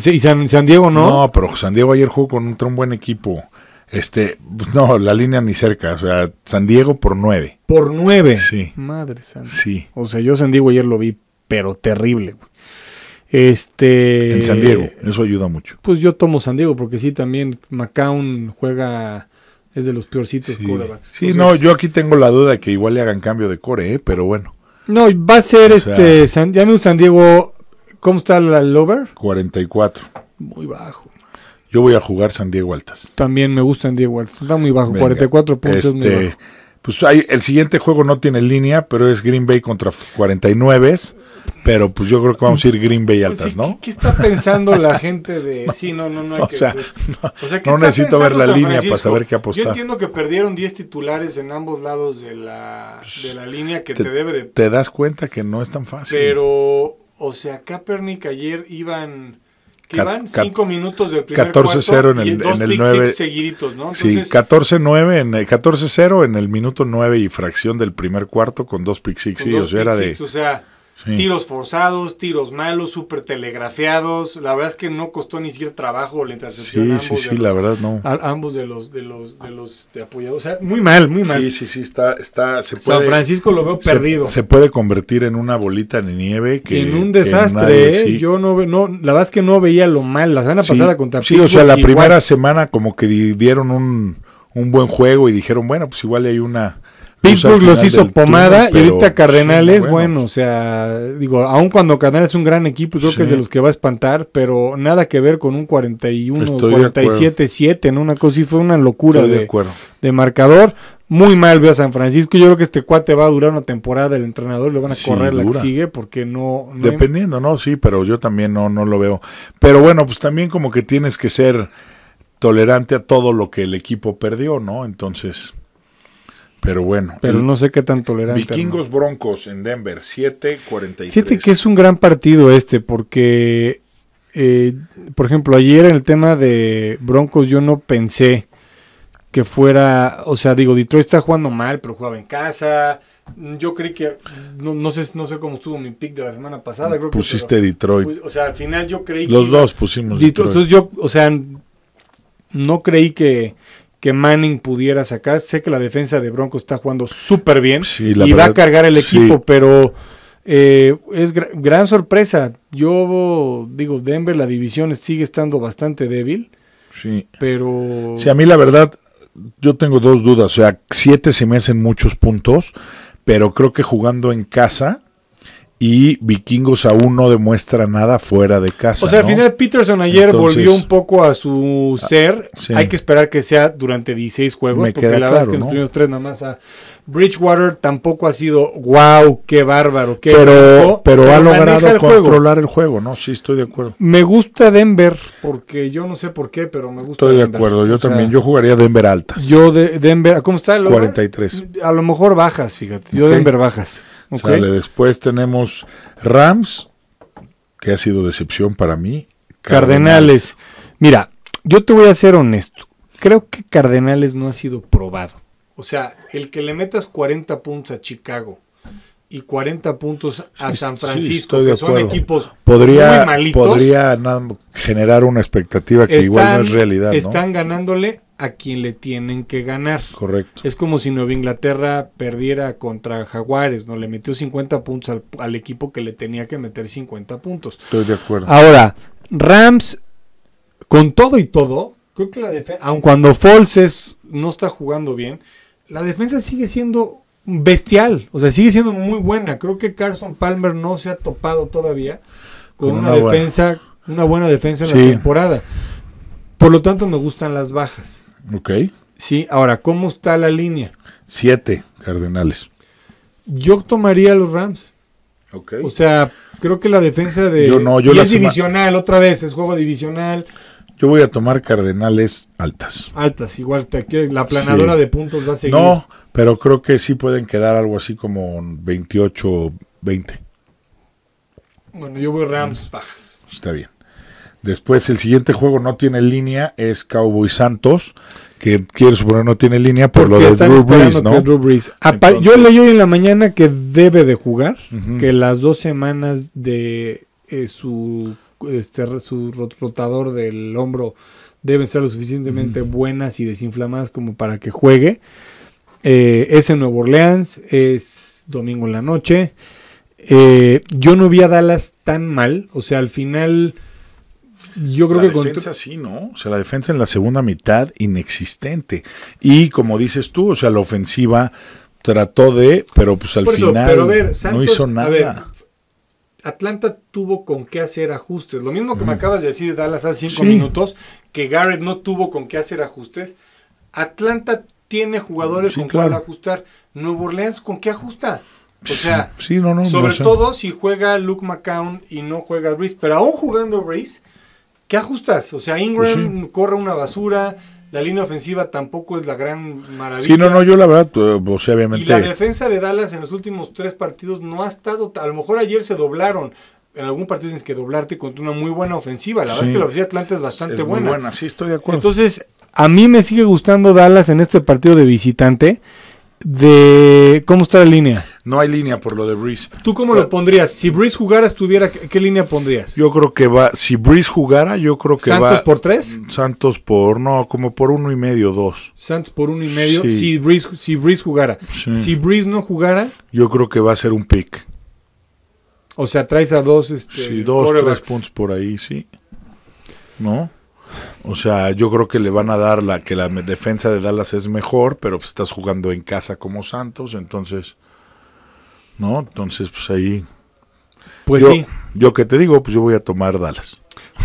San, Diego no. No, pero San Diego ayer jugó contra un buen equipo. Este, pues, no, la línea ni cerca. O sea, San Diego por nueve. Por nueve. Sí. Madre santa. Sí. O sea, yo San Diego ayer lo vi, pero terrible, Este. En San Diego, eso ayuda mucho. Pues yo tomo San Diego, porque sí, también McCown juega. Es de los peorcitos sí. Sí, no, yo aquí tengo la duda de que igual le hagan cambio de core, ¿eh? pero bueno. No, va a ser este. ya no San Diego ¿Cómo está el over? 44. Muy bajo. Yo voy a jugar San Diego Altas. También me gusta San Diego Altas. Está muy bajo, 44 puntos. Este, Pues hay, el siguiente juego no tiene línea, pero es Green Bay contra 49. Pero pues yo creo que vamos a ir Green Bay altas, pues, ¿no? ¿Qué, está pensando la gente de.? Sí, no, no, no hay que. No, o sea, no necesito ver la línea para saber qué apostar. Yo entiendo que perdieron 10 titulares en ambos lados de la, la pues, línea que te, te, debe de. Te das cuenta que no es tan fácil. Pero o sea, Kaepernick ayer iban... Que 5 minutos del primer 14-0 en el, el 9. Seguiditos, ¿no? Entonces, sí, 14-9 en 14-0 eh, en el minuto 9 y fracción del primer cuarto con dos pick o sea, era de o sea, Tiros forzados, tiros malos, súper telegrafiados. La verdad es que no costó ni siquiera trabajo la intercepción. Sí, sí, sí, la verdad no. ambos de los de los de los de apoyados. O sea, muy mal, muy mal. Sí, sí, sí, está, está, San Francisco lo veo perdido. Se, puede convertir en una bolita de nieve que. En un desastre, ¿eh? Yo no, no, la verdad es que no veía lo mal. La semana pasada contra Sí, o sea, la primera semana como que dieron un, un buen juego y dijeron, bueno, pues igual hay una Pittsburgh pues, los hizo pomada y ahorita Cardenales, bueno. o sea, digo, aun cuando Cardenales es un gran equipo, creo que es de los que va a espantar, pero nada que ver con un 41-47-7, ¿no? Una cosa así fue una locura de, de, marcador. Muy mal veo a San Francisco. Yo creo que este cuate va a durar una temporada el entrenador, lo van a correr la que sigue porque no, Dependiendo, no, sí, pero yo también no, no lo veo. Pero bueno, pues también como que tienes que ser tolerante a todo lo que el equipo perdió, ¿no? Entonces pero bueno. Pero no sé qué tan tolerante. Vikingos Broncos en Denver, 7-43. Fíjate que es un gran partido este, porque, eh, por ejemplo, ayer en el tema de Broncos yo no pensé que fuera, o sea, digo, Detroit está jugando mal, pero jugaba en casa. Yo creí que, no, sé, no sé cómo estuvo mi pick de la semana pasada. Creo Pusiste Detroit. o sea, al final yo creí Los que... Los dos pusimos Detroit. Entonces yo, o sea, no creí que que Manning pudiera sacar. Sé que la defensa de Broncos está jugando súper bien y va a cargar el equipo, pero eh, es gran sorpresa. Yo digo, Denver, la división sigue estando bastante débil. Sí. Pero. si a mí la verdad, yo tengo dos dudas. O sea, siete se me hacen muchos puntos, pero creo que jugando en casa y Vikingos aún no demuestra nada fuera de casa. O sea, al final Peterson ayer volvió un poco a su ah, ser. Hay que esperar que sea durante 16 juegos, Me porque verdad es que en los tres nada más Bridgewater tampoco ha sido wow, qué bárbaro, qué Pero, pero, ha logrado controlar el juego, ¿no? Sí, estoy de acuerdo. Me gusta Denver, porque yo no sé por qué, pero me gusta. Estoy de acuerdo, yo también. Yo jugaría Denver altas. Yo de Denver, ¿cómo está el 43. A lo mejor bajas, fíjate. Yo Denver bajas. Después tenemos Rams, que ha sido decepción para mí. Cardenales. Mira, yo te voy a ser honesto. Creo que Cardenales no ha sido probado. O sea, el que le metas 40 puntos a Chicago y 40 puntos a San Francisco, de que son equipos podría, muy malitos. Podría generar una expectativa que igual no es realidad. Están ganándole a quien le tienen que ganar. Correcto. Es como si Nueva Inglaterra perdiera contra Jaguares, ¿no? Le metió 50 puntos al, equipo que le tenía que meter 50 puntos. Estoy de acuerdo. Ahora, Rams, con todo y todo, creo que la defensa, aun cuando Foles no está jugando bien, la defensa sigue siendo bestial. O sea, sigue siendo muy buena. Creo que Carson Palmer no se ha topado todavía con, una, defensa, una buena defensa en la temporada. Por lo tanto, me gustan las bajas. Ok. Sí, ahora, ¿cómo está la línea? Siete Cardenales. Yo tomaría los Rams. O sea, creo que la defensa de. Yo no, yo es divisional otra vez, es juego divisional. Yo voy a tomar Cardenales altas. Altas, igual. Te, la planadora de puntos va a seguir. No, pero creo que sí pueden quedar algo así como 28, 20. Bueno, yo voy Rams bajas. Está bien. Después el siguiente juego no tiene línea, es Cowboy Santos, que quiero suponer no tiene línea por lo de Drew Brees, ¿no? yo leí hoy en la mañana que debe de jugar, que las dos semanas de eh, su, este, su rotador del hombro deben ser lo suficientemente buenas y desinflamadas como para que juegue. Eh, es en Nueva Orleans, es domingo en la noche. Eh, yo no vi a Dallas tan mal, o sea, al final... Yo creo la que defensa sí, ¿no? O sea, la defensa en la segunda mitad inexistente. Y como dices tú, o sea, la ofensiva trató de, pero pues al final no hizo nada. Atlanta tuvo con qué hacer ajustes. Lo mismo que me mm. acabas de decir de Dallas hace cinco minutos, que Garrett no tuvo con qué hacer ajustes. Atlanta tiene jugadores con claro. cuál ajustar. Nuevo Orleans, ¿con qué ajusta? O sea, sobre todo si juega Luke McCown y no juega Reese, pero aún jugando Reese, ¿qué ajustas? O sea, Ingram pues corre una basura, la línea ofensiva tampoco es la gran maravilla. Sí, no, no, yo la verdad, o eh, pues sea, obviamente. Y la defensa de Dallas en los últimos tres partidos no ha estado, a lo mejor ayer se doblaron. En algún partido tienes que doblarte contra una muy buena ofensiva. La verdad es que la ofensiva de Atlanta es bastante buena. Muy buena. Sí, estoy de acuerdo. Entonces, a mí me sigue gustando Dallas en este partido de visitante. De cómo está la línea. No hay línea por lo de Breeze. ¿Tú cómo lo pondrías? Si Breeze jugara, estuviera, ¿qué, línea pondrías? Yo creo que va. Si Breeze jugara, yo creo que ¿Santos ¿Santos por tres? Santos por no, como por uno y medio, dos. Santos por uno y medio. Si Breeze, si jugara, si Breeze no jugara, yo creo que va a ser un pick. O sea, traes a dos. Este, sí, dos, tres puntos por ahí, sí. ¿No? O sea, yo creo que le van a dar la que la defensa de Dallas es mejor, pero pues, estás jugando en casa como Santos, entonces, ¿no? Entonces, pues ahí. Pues sí. Yo que te digo, pues yo voy a tomar Dallas.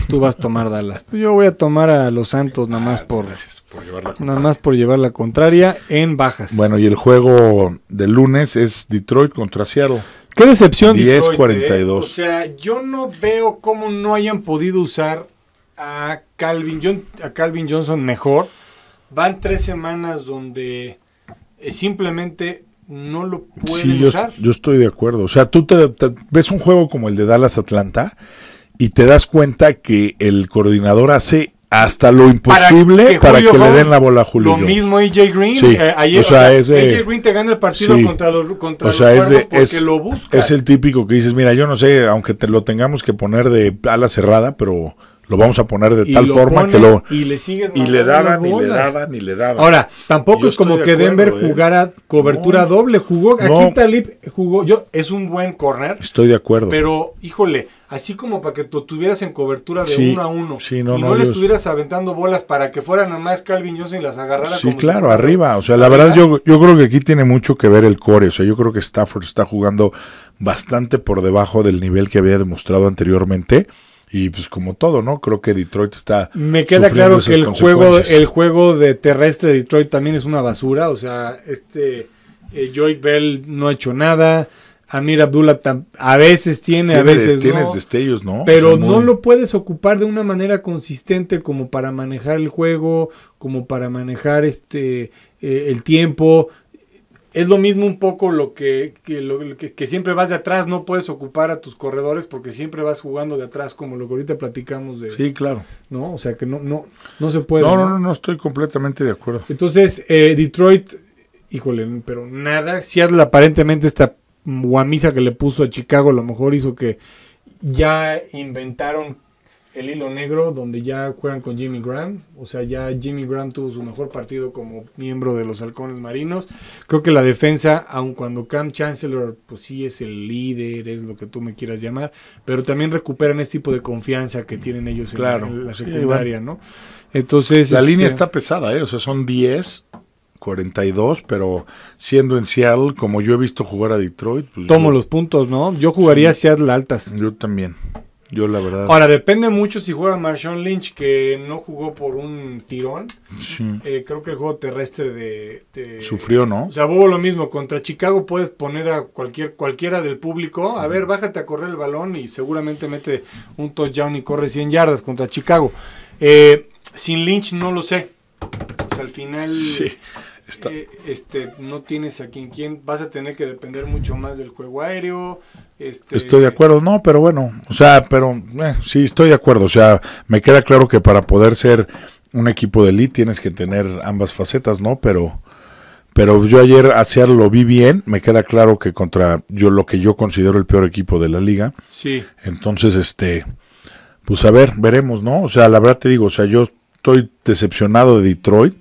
Tú vas a tomar Dallas. Pues, yo voy a tomar a los Santos nada más ah, por, llevar la nada más por llevar la contraria en bajas. Bueno, y el juego del lunes es Detroit contra Seattle. Qué decepción. 10-42. ¿eh? o sea, yo no veo cómo no hayan podido usar a Calvin, a Calvin Johnson mejor. Van tres semanas donde eh, simplemente no lo pueden sí, Yo, estoy de acuerdo. O sea, tú te, ves un juego como el de Dallas Atlanta y te das cuenta que el coordinador hace hasta lo imposible para que, le den la bola a Julio. Lo mismo mismo EJ Green. ahí eh, Green te gana el partido contra los contra porque lo busca. Es el típico que dices, mira, yo no sé, aunque te lo tengamos que poner de ala cerrada, pero lo vamos a poner de tal forma que lo... Y le sigues y le daban, y le daban, y le daban. Ahora, tampoco es como que Denver ¿eh? jugara cobertura doble, jugó, aquí Talib jugó, yo, es un buen corner. Estoy de acuerdo. Pero, híjole, así como para que tú tuvieras en cobertura de uno a uno, no, y no, le estuvieras aventando bolas para que fueran más Calvin Johnson y las agarrara. Sí, claro, arriba, o sea, la verdad yo, yo creo que aquí tiene mucho que ver el core, o sea, yo creo que Stafford está jugando bastante por debajo del nivel que había demostrado anteriormente. Y pues como todo, ¿no? Creo que Detroit está... Me queda claro que el juego, el juego de terrestre de Detroit también es una basura. O sea, este eh, Joy Bell no ha hecho nada. Amir Abdullah a veces tiene, a veces Tienes destellos, ¿no? Pero no lo puedes ocupar de una manera consistente como para manejar el juego, como para manejar este eh, el tiempo es lo mismo un poco lo que, que, lo, que, siempre vas de atrás, no puedes ocupar a tus corredores porque siempre vas jugando de atrás, como lo que ahorita platicamos de... Sí, claro. ¿No? O sea que no, no, no se puede. No, no, no, estoy completamente de acuerdo. Entonces, eh, Detroit, híjole, pero nada. Seattle aparentemente esta guamisa que le puso a Chicago a lo mejor hizo que ya inventaron el hilo negro donde ya juegan con Jimmy Graham. O sea, ya Jimmy Graham tuvo su mejor partido como miembro de los halcones marinos. Creo que la defensa, aun cuando Cam Chancellor, pues sí es el líder, es lo que tú me quieras llamar, pero también recuperan ese tipo de confianza que tienen ellos en, la secundaria, ¿no? Entonces. La línea este está pesada, ¿eh? O sea, son 10. 42, pero siendo en Seattle, como yo he visto jugar a Detroit, pues tomo los puntos, ¿no? Yo jugaría Seattle altas. Yo también. Yo la verdad. Ahora, depende mucho si juega Marshawn Lynch, que no jugó por un tirón. Sí. Eh, creo que el juego terrestre de, Sufrió, ¿no? O sea, hubo lo mismo. Contra Chicago puedes poner a cualquier, cualquiera del público. A ver, bájate a correr el balón y seguramente mete un touchdown y corre 100 yardas contra Chicago. Eh, sin Lynch no lo sé. Pues al final... Eh, este, no tienes a quien vas a tener que depender mucho más del juego aéreo. Este estoy de acuerdo, no, pero bueno, o sea, pero eh, sí, estoy de acuerdo, o sea, me queda claro que para poder ser un equipo de elite tienes que tener ambas facetas, ¿no? Pero, pero yo ayer hacerlo lo vi bien, me queda claro que contra yo lo que yo considero el peor equipo de la liga. Sí. Entonces, este, pues a ver, veremos, ¿no? O sea, la verdad te digo, o sea, yo estoy decepcionado de Detroit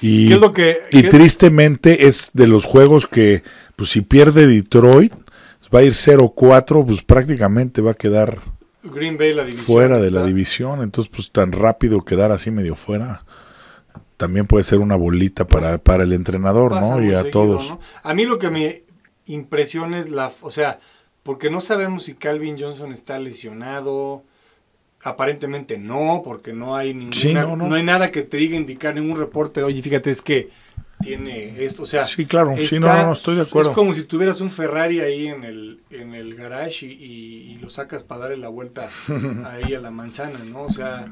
y, lo que, tristemente es de los juegos que, pues si pierde Detroit, pues, va a ir 0-4, pues prácticamente va a quedar fuera de la división. Entonces, pues tan rápido quedar así medio fuera, también puede ser una bolita para, el entrenador, ¿no? Y a todos. A mí lo que me impresiona es la, o sea, porque no sabemos si Calvin Johnson está lesionado, aparentemente no, porque no hay ninguna, no, hay nada que te diga indicar ningún reporte, oye, fíjate, es que tiene esto, o sea, sí, claro, sí, no, no, estoy de acuerdo. Es como si tuvieras un Ferrari ahí en el, en el garage y lo sacas para darle la vuelta ahí a la manzana, ¿no? O sea,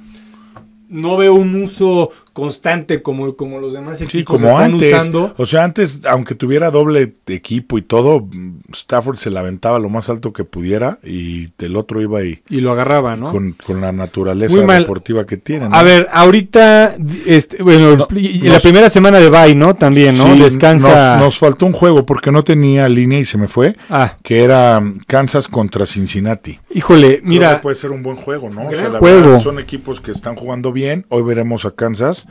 no veo un uso constante como, como los demás equipos sí, como están antes, usando. O sea, antes, aunque tuviera doble equipo y todo, Stafford se la aventaba lo más alto que pudiera y el otro iba ahí. Y lo agarraba, ¿no? Con, la naturaleza deportiva que tiene. A ver, ahorita, este, bueno, la primera semana de bye, ¿no? También, ¿no? Descansa. Nos, faltó un juego porque no tenía línea y se me fue, ah. que era um, Kansas contra Cincinnati. Híjole, mira... Puede ser un buen juego, ¿no? son equipos que están jugando bien. Hoy veremos a Kansas.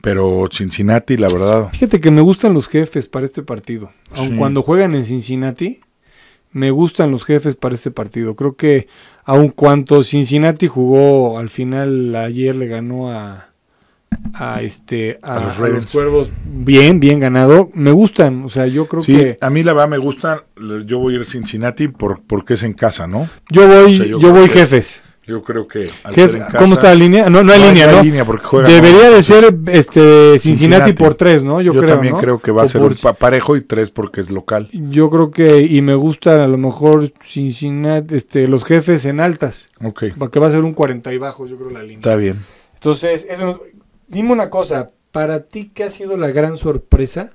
Pero Cincinnati, la verdad. Fíjate que me gustan los jefes para este partido. Aun cuando juegan en Cincinnati, me gustan los jefes para este partido. Creo que aun cuanto Cincinnati jugó al final ayer le ganó a a este a, los, cuervos bien bien ganado me gustan o sea yo creo que a mí la verdad me gustan yo voy a ir a Cincinnati por, porque es en casa no yo voy yo, voy jefes yo creo que. Al ¿Cómo está la línea? No, no hay no línea, hay ¿no? Línea porque Debería de ser este, Cincinnati, por tres, ¿no? Yo, yo también creo que va a ser un parejo y tres porque es local. Yo creo que, y me gustan a lo mejor Cincinnati, este, los jefes en altas. Ok. Porque va a ser un 40 y bajo, yo creo, la línea. Está bien. Entonces, eso, dime una cosa, ¿para ti qué ha sido la gran sorpresa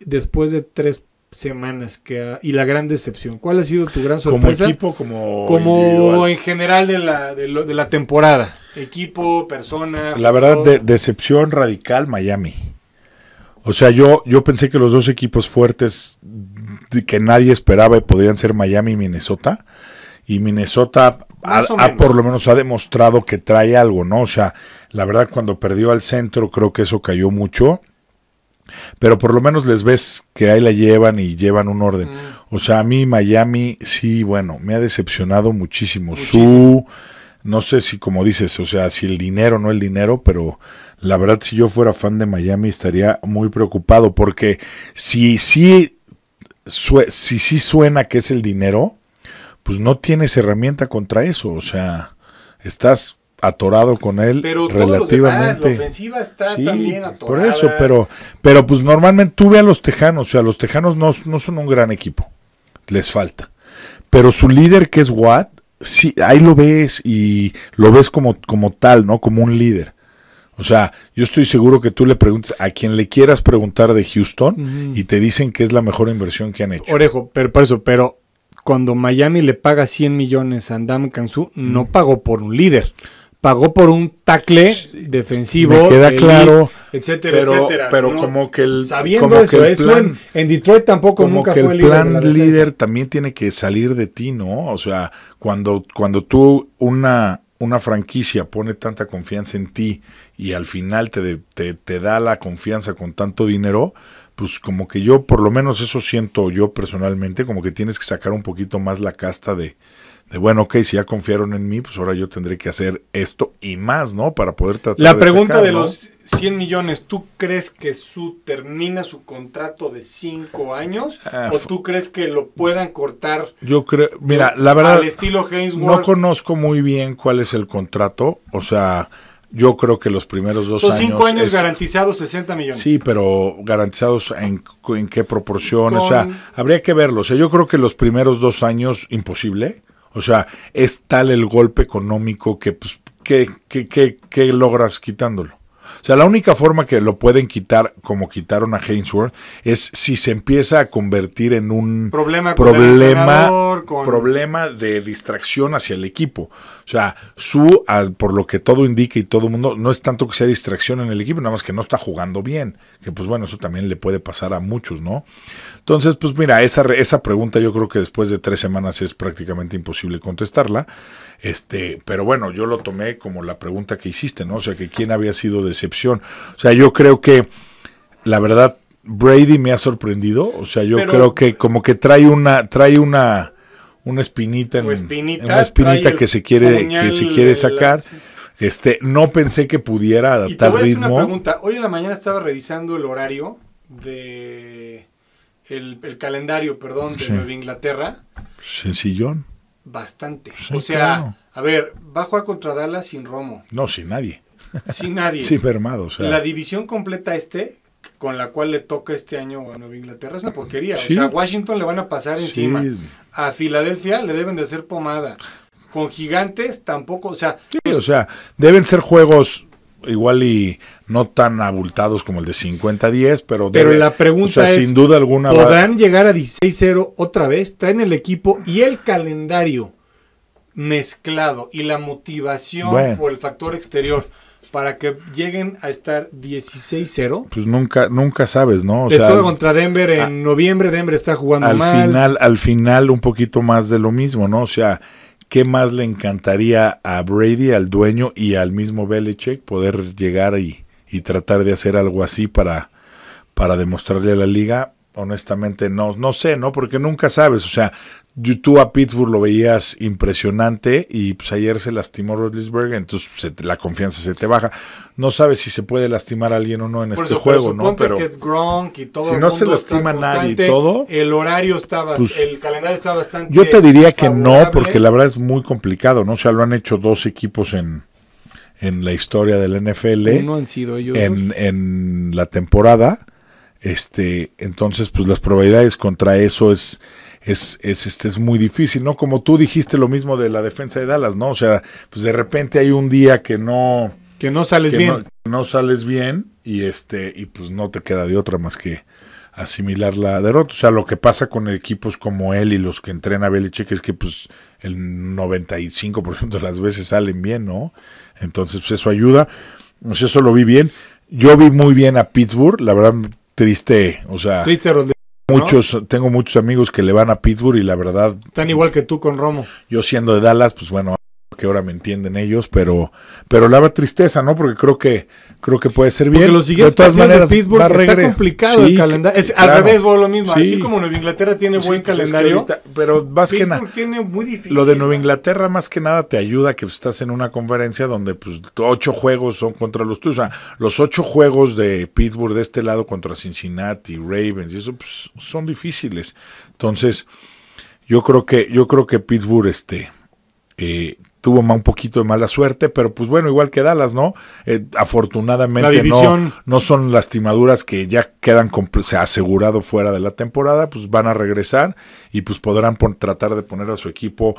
después de tres semanas que y la gran decepción. ¿Cuál ha sido tu gran sorpresa? Como equipo, como como en general de la, de, la temporada. Equipo, persona. La verdad, decepción radical Miami. O sea, yo, yo pensé que los dos equipos fuertes que nadie esperaba podrían ser Miami y Minnesota. Y Minnesota por lo menos ha demostrado que trae algo, ¿no? O sea, la verdad cuando perdió al centro creo que eso cayó mucho pero por lo menos les ves que ahí la llevan y llevan un orden. Mm. O sea, a mí Miami, sí, bueno, me ha decepcionado muchísimo. Su, no sé si como dices, o sea, si el dinero, no el dinero, pero la verdad si yo fuera fan de Miami estaría muy preocupado porque si sí, si, si, suena que es el dinero, pues no tienes herramienta contra eso. O sea, estás atorado con él pero relativamente. Pero la ofensiva está también atorada. Por eso, pero, pero pues normalmente tú ve a los Tejanos, o sea, los Tejanos no, no son un gran equipo, les falta. Pero su líder que es Watt, sí, ahí lo ves y lo ves como, como tal, ¿no? Como un líder. O sea, yo estoy seguro que tú le preguntas a quien le quieras preguntar de Houston y te dicen que es la mejor inversión que han hecho. Orejo, pero por eso, pero cuando Miami le paga 100 millones a Andam Kansu, no mm. pagó por un líder pagó por un tacle defensivo. queda claro. Etcétera, etcétera. Pero como que el. Sabiendo eso, en, Detroit tampoco como nunca que el plan líder, también tiene que salir de ti, ¿no? O sea, cuando, cuando tú una, una franquicia pone tanta confianza en ti y al final te, te da la confianza con tanto dinero, pues como que yo, por lo menos eso siento yo personalmente, como que tienes que sacar un poquito más la casta de bueno, ok, si ya confiaron en mí, pues ahora yo tendré que hacer esto y más, ¿no? Para poder tratar de La pregunta de los 100 millones, ¿tú crees que su termina su contrato de 5 años ah, o tú crees que lo puedan cortar? Yo creo, mira, la verdad No conozco muy bien cuál es el contrato, o sea, yo creo que los primeros dos años. Los cinco años garantizados 60 millones. Sí, pero garantizados en, qué proporción. o sea, habría que verlo. O sea, yo creo que los primeros dos años, imposible. O sea, es tal el golpe económico que, pues, ¿qué, logras quitándolo? O sea, la única forma que lo pueden quitar, como quitaron a Hainsworth, es si se empieza a convertir en un problema, problema, problema de distracción hacia el equipo. O sea, su, por lo que todo indica y todo el mundo, no es tanto que sea distracción en el equipo, nada más que no está jugando bien. Que pues bueno, eso también le puede pasar a muchos, ¿no? Entonces, pues mira, esa, esa pregunta yo creo que después de tres semanas es prácticamente imposible contestarla. Este, pero bueno, yo lo tomé como la pregunta que hiciste, ¿no? O sea, que quién había sido decepcionado o sea, yo creo que, la verdad, Brady me ha sorprendido. O sea, yo creo que como que trae una, trae una, una espinita, una espinita que se quiere, que se quiere sacar. Este, no pensé que pudiera adaptar ritmo. pregunta. Hoy en la mañana estaba revisando el horario de el, calendario, perdón, de Nueva Inglaterra. Sencillón. Bastante. o sea, a ver, bajo a jugar sin Romo. No, sin nadie sin nadie. Sí, La división completa este, con la cual le toca este año a Nueva Inglaterra, es una porquería. a Washington le van a pasar encima. A Filadelfia le deben de hacer pomada. Con gigantes tampoco, o sea... o sea, deben ser juegos igual y no tan abultados como el de 50-10, pero... pero la pregunta es, sin duda alguna... ¿Podrán llegar a 16-0 otra vez? Traen el equipo y el calendario mezclado y la motivación o por el factor exterior para que lleguen a estar 16-0. Pues nunca, nunca sabes, ¿no? O contra Denver en noviembre, Denver está jugando al Final, al final un poquito más de lo mismo, ¿no? O sea, ¿qué más le encantaría a Brady, al dueño y al mismo Belichick poder llegar y, y tratar de hacer algo así para, para demostrarle a la liga honestamente no, no sé, ¿no? Porque nunca sabes, o sea, tú a Pittsburgh lo veías impresionante y pues ayer se lastimó Rodlisberg, entonces pues, la confianza se te baja. No sabes si se puede lastimar a alguien o no en este juego, ¿no? Pero si no se lastima nadie y todo, el horario está pues, el calendario está bastante Yo te diría que no, porque la verdad es muy complicado, ¿no? O sea, lo han hecho dos equipos en en la historia del NFL. no han sido ellos. En, en la temporada este, entonces, pues las probabilidades contra eso es, es, es, este, es muy difícil, ¿no? Como tú dijiste lo mismo de la defensa de Dallas, ¿no? O sea, pues de repente hay un día que no... Que no sales bien. No, sales bien y, este, y pues no te queda de otra más que asimilar la derrota. O sea, lo que pasa con equipos como él y los que entrena Belichick es que pues el 95% de las veces salen bien, ¿no? Entonces, pues eso ayuda. sea, eso lo vi bien. Yo vi muy bien a Pittsburgh, la verdad triste, o sea. Triste Muchos, tengo muchos amigos que le van a Pittsburgh y la verdad. Tan igual que tú con Romo. Yo siendo de Dallas, pues bueno, que ahora me entienden ellos, pero, pero la tristeza, ¿no? Porque creo que creo que puede ser bien. los de todas maneras, Pittsburgh está complicado el calendario. Al revés, vos lo mismo. Así como Nueva Inglaterra tiene buen pues calendario. pero más que nada. tiene muy difícil. Lo de Nueva Inglaterra más que nada te ayuda que estás en una conferencia donde pues ocho juegos son contra los tuyos. O sea, los ocho juegos de Pittsburgh de este lado contra Cincinnati, Ravens y eso pues, son difíciles. Entonces, yo creo que yo creo que Pittsburgh este eh, tuvo un poquito de mala suerte, pero pues bueno, igual que Dallas, ¿no? Eh, afortunadamente no, no son lastimaduras que ya quedan se asegurado fuera de la temporada, pues van a regresar y pues podrán tratar de poner a su equipo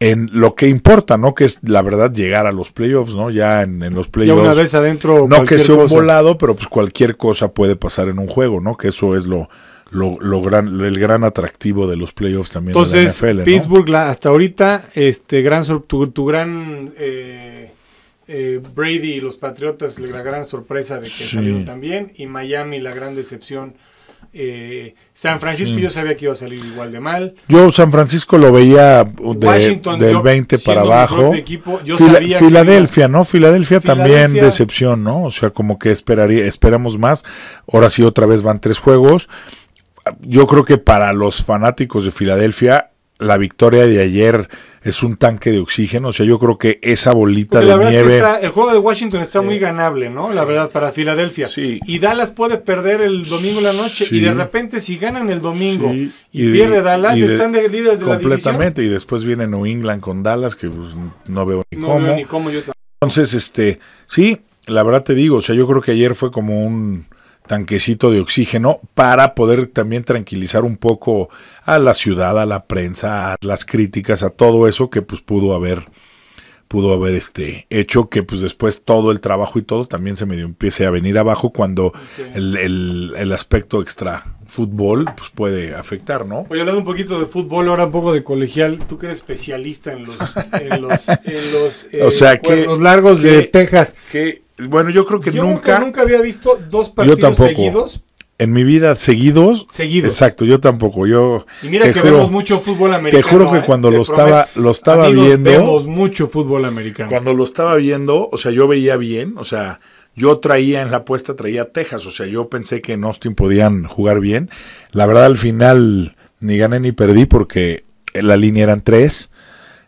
en lo que importa, ¿no? Que es la verdad llegar a los playoffs, ¿no? Ya en, los playoffs. Ya una vez adentro. No que sea un volado, pero pues cualquier cosa puede pasar en un juego, ¿no? Que eso es lo, lo, el gran atractivo de los playoffs también Entonces, Pittsburgh hasta ahorita, este gran tu, gran eh, eh, Brady y los Patriotas, la gran sorpresa de que también, y Miami la gran decepción. Eh, San Francisco yo sabía que iba a salir igual de mal. Yo San Francisco lo veía uh, de, del 20 para abajo. yo Filadelfia, ¿no? Filadelfia, también decepción, ¿no? O sea, como que esperaría, esperamos más. Ahora sí otra vez van tres juegos yo creo que para los fanáticos de Filadelfia, la victoria de ayer es un tanque de oxígeno. O sea, yo creo que esa bolita de nieve. Es que el juego de Washington está muy ganable, ¿no? La verdad, para Filadelfia. Sí. Y Dallas puede perder el domingo en la noche. Y de repente, si ganan el domingo y, pierde Dallas, están de líderes de la división. Completamente. Y después viene New England con Dallas, que pues, no veo ni no cómo. Veo ni cómo yo Entonces, este, sí, la verdad te digo, o sea, yo creo que ayer fue como un tanquecito de oxígeno para poder también tranquilizar un poco a la ciudad, a la prensa, a las críticas, a todo eso que pues pudo haber pudo haber este hecho que pues después todo el trabajo y todo también se me empiece a venir abajo cuando el, el, aspecto extra fútbol pues puede afectar, ¿no? a hablando un poquito de fútbol, ahora un poco de colegial, tú que eres especialista en los o sea, eh, que, largos de Texas. Que, bueno, yo creo que nunca. Nunca había visto dos partidos yo tampoco. seguidos. En mi vida, seguidos. Seguidos. Exacto, yo tampoco. Yo, y mira que vemos mucho fútbol americano. Te juro que ¿eh? cuando lo estaba, lo estaba viendo. Vemos mucho fútbol americano. Cuando lo estaba viendo, o sea, yo veía bien, o sea, yo traía en la apuesta, traía Texas, o sea, yo pensé que en Austin podían jugar bien. La verdad, al final, ni gané ni perdí porque la línea eran tres.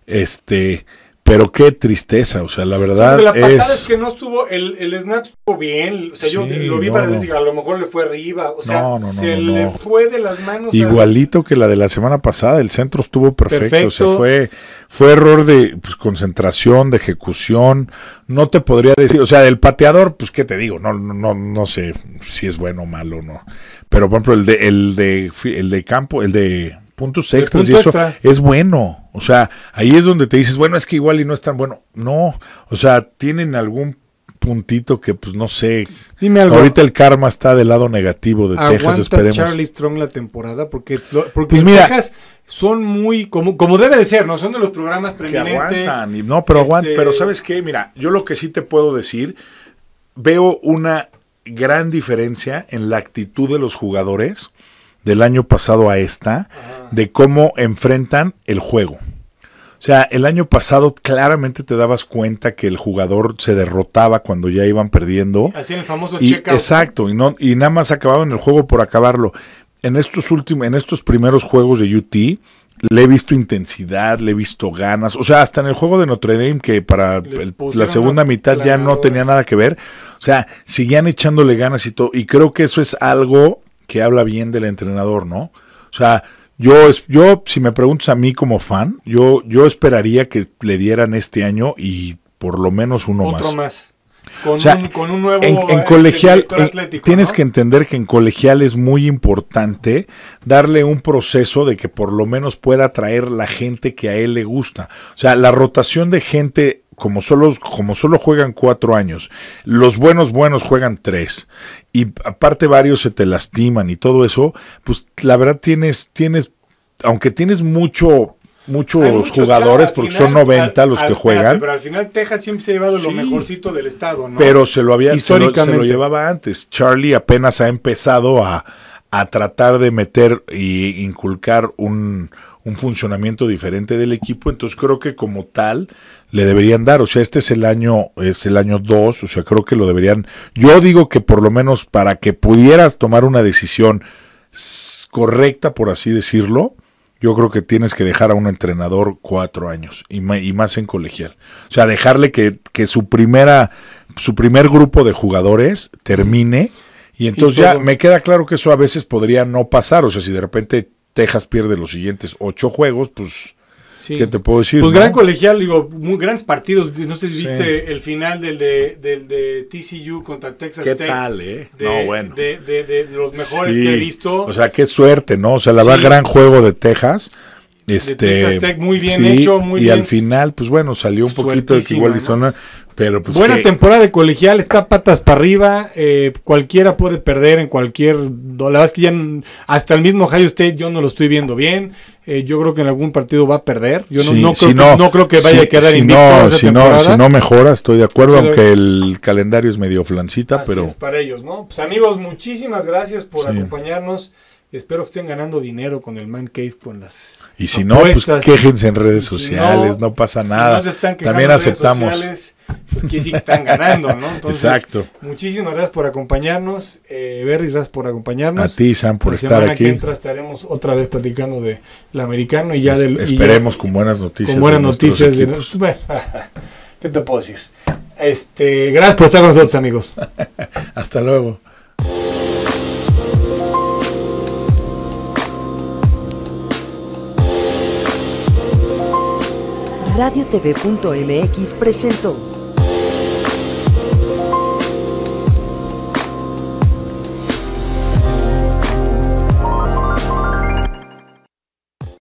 Este pero qué tristeza, o sea, la verdad. es... la patada es... que no estuvo, el, el snap estuvo bien, o sea, yo lo vi para decir, a lo mejor le fue arriba, o sea, se le fue de las manos. Igualito que la de la semana pasada, el centro estuvo perfecto, o sea, fue, fue error de pues, concentración, de ejecución, no te podría decir, o sea, el pateador, pues qué te digo, no, no, no sé si es bueno o malo o no. Pero por ejemplo, el de, el de, el de campo, el de puntos extras y eso es bueno. O sea, ahí es donde te dices, bueno, es que igual y no es tan bueno. No, o sea, tienen algún puntito que pues no sé. Dime Ahorita el karma está del lado negativo de Texas, esperemos. Charlie Strong la temporada porque porque pues Texas son muy como como debe de ser, no son de los programas preeminentes. Que aguantan, no, pero este pero ¿sabes qué? Mira, yo lo que sí te puedo decir veo una gran diferencia en la actitud de los jugadores del año pasado a esta, de cómo enfrentan el juego. O sea, el año pasado claramente te dabas cuenta que el jugador se derrotaba cuando ya iban perdiendo. Así en el famoso y, Exacto, y, no, y nada más acababan el juego por acabarlo. En estos, últimos, en estos primeros juegos de UT, le he visto intensidad, le he visto ganas. O sea, hasta en el juego de Notre Dame, que para la segunda mitad ya no tenía nada que ver. O sea, seguían echándole ganas y todo. Y creo que eso es algo que habla bien del entrenador, ¿no? O sea, yo, yo si me preguntas a mí como fan, yo, yo esperaría que le dieran este año y por lo menos uno Otro más. más. Con, un, con, un, nuevo en, eh, colegial eh, tienes que entender que en colegial es muy importante darle un proceso de que por lo menos pueda atraer la gente que a él le gusta o sea la rotación de gente como solo, como solo juegan cuatro años, los buenos buenos juegan tres, y aparte varios se te lastiman y todo eso, pues la verdad tienes, tienes, aunque tienes mucho, muchos jugadores, porque son 90 los que juegan. pero al final Texas siempre se ha llevado lo mejorcito del estado, ¿no? Pero se lo había, históricamente. Se lo, se lo llevaba antes. Charlie apenas ha empezado a, a tratar de meter y inculcar un, un funcionamiento diferente del equipo, entonces creo que como tal le deberían dar, o sea, este es el año es el año 2, o sea, creo que lo deberían. Yo digo que por lo menos para que pudieras tomar una decisión correcta, por así decirlo, yo creo que tienes que dejar a un entrenador cuatro años y, más en colegial. O sea, dejarle que, que su primera, su primer grupo de jugadores termine. Y entonces ya me queda claro que eso a veces podría no pasar. O sea, si de repente Texas pierde los siguientes ocho juegos, pues, ¿qué te puedo decir? Pues gran colegial, digo, muy grandes partidos. No sé si viste el final del de, del de TCU contra Texas Tech. ¿Qué tal, eh? no, bueno. De, los mejores que he visto. O sea, qué suerte, ¿no? O sea, la verdad, gran juego de Texas. Este, Texas Tech, muy bien hecho, muy y bien. Y al final, pues bueno, salió un poquito de que igual ¿no? Pues, Buena temporada de colegial, está patas para arriba. Eh, cualquiera puede perder en cualquier. La verdad es que ya hasta el mismo Ohio State yo no lo estoy viendo bien. Eh, yo creo que en algún partido va a perder. Yo no, creo, que, no creo, que, vaya a quedar si invicto. No, si, no, si no mejora, estoy de acuerdo, aunque el calendario es medio flancita. pero es para ellos, ¿no? Pues amigos, muchísimas gracias por acompañarnos. Espero que estén ganando dinero con el Man Cave, con las. Y si no, pues quéjense en redes sociales, no, pasa nada. También aceptamos pues quiere decir que están ganando, ¿no? Exacto. Muchísimas gracias por acompañarnos, eh, Berry, gracias por acompañarnos. A ti, Sam, por la estar semana aquí. Que entra estaremos otra vez platicando de el americano y ya del. Esperemos con buenas noticias. Con buenas noticias. De, bueno, ¿Qué te puedo decir? Este, gracias por estar con nosotros, amigos. Hasta luego. RadioTV.mx presentó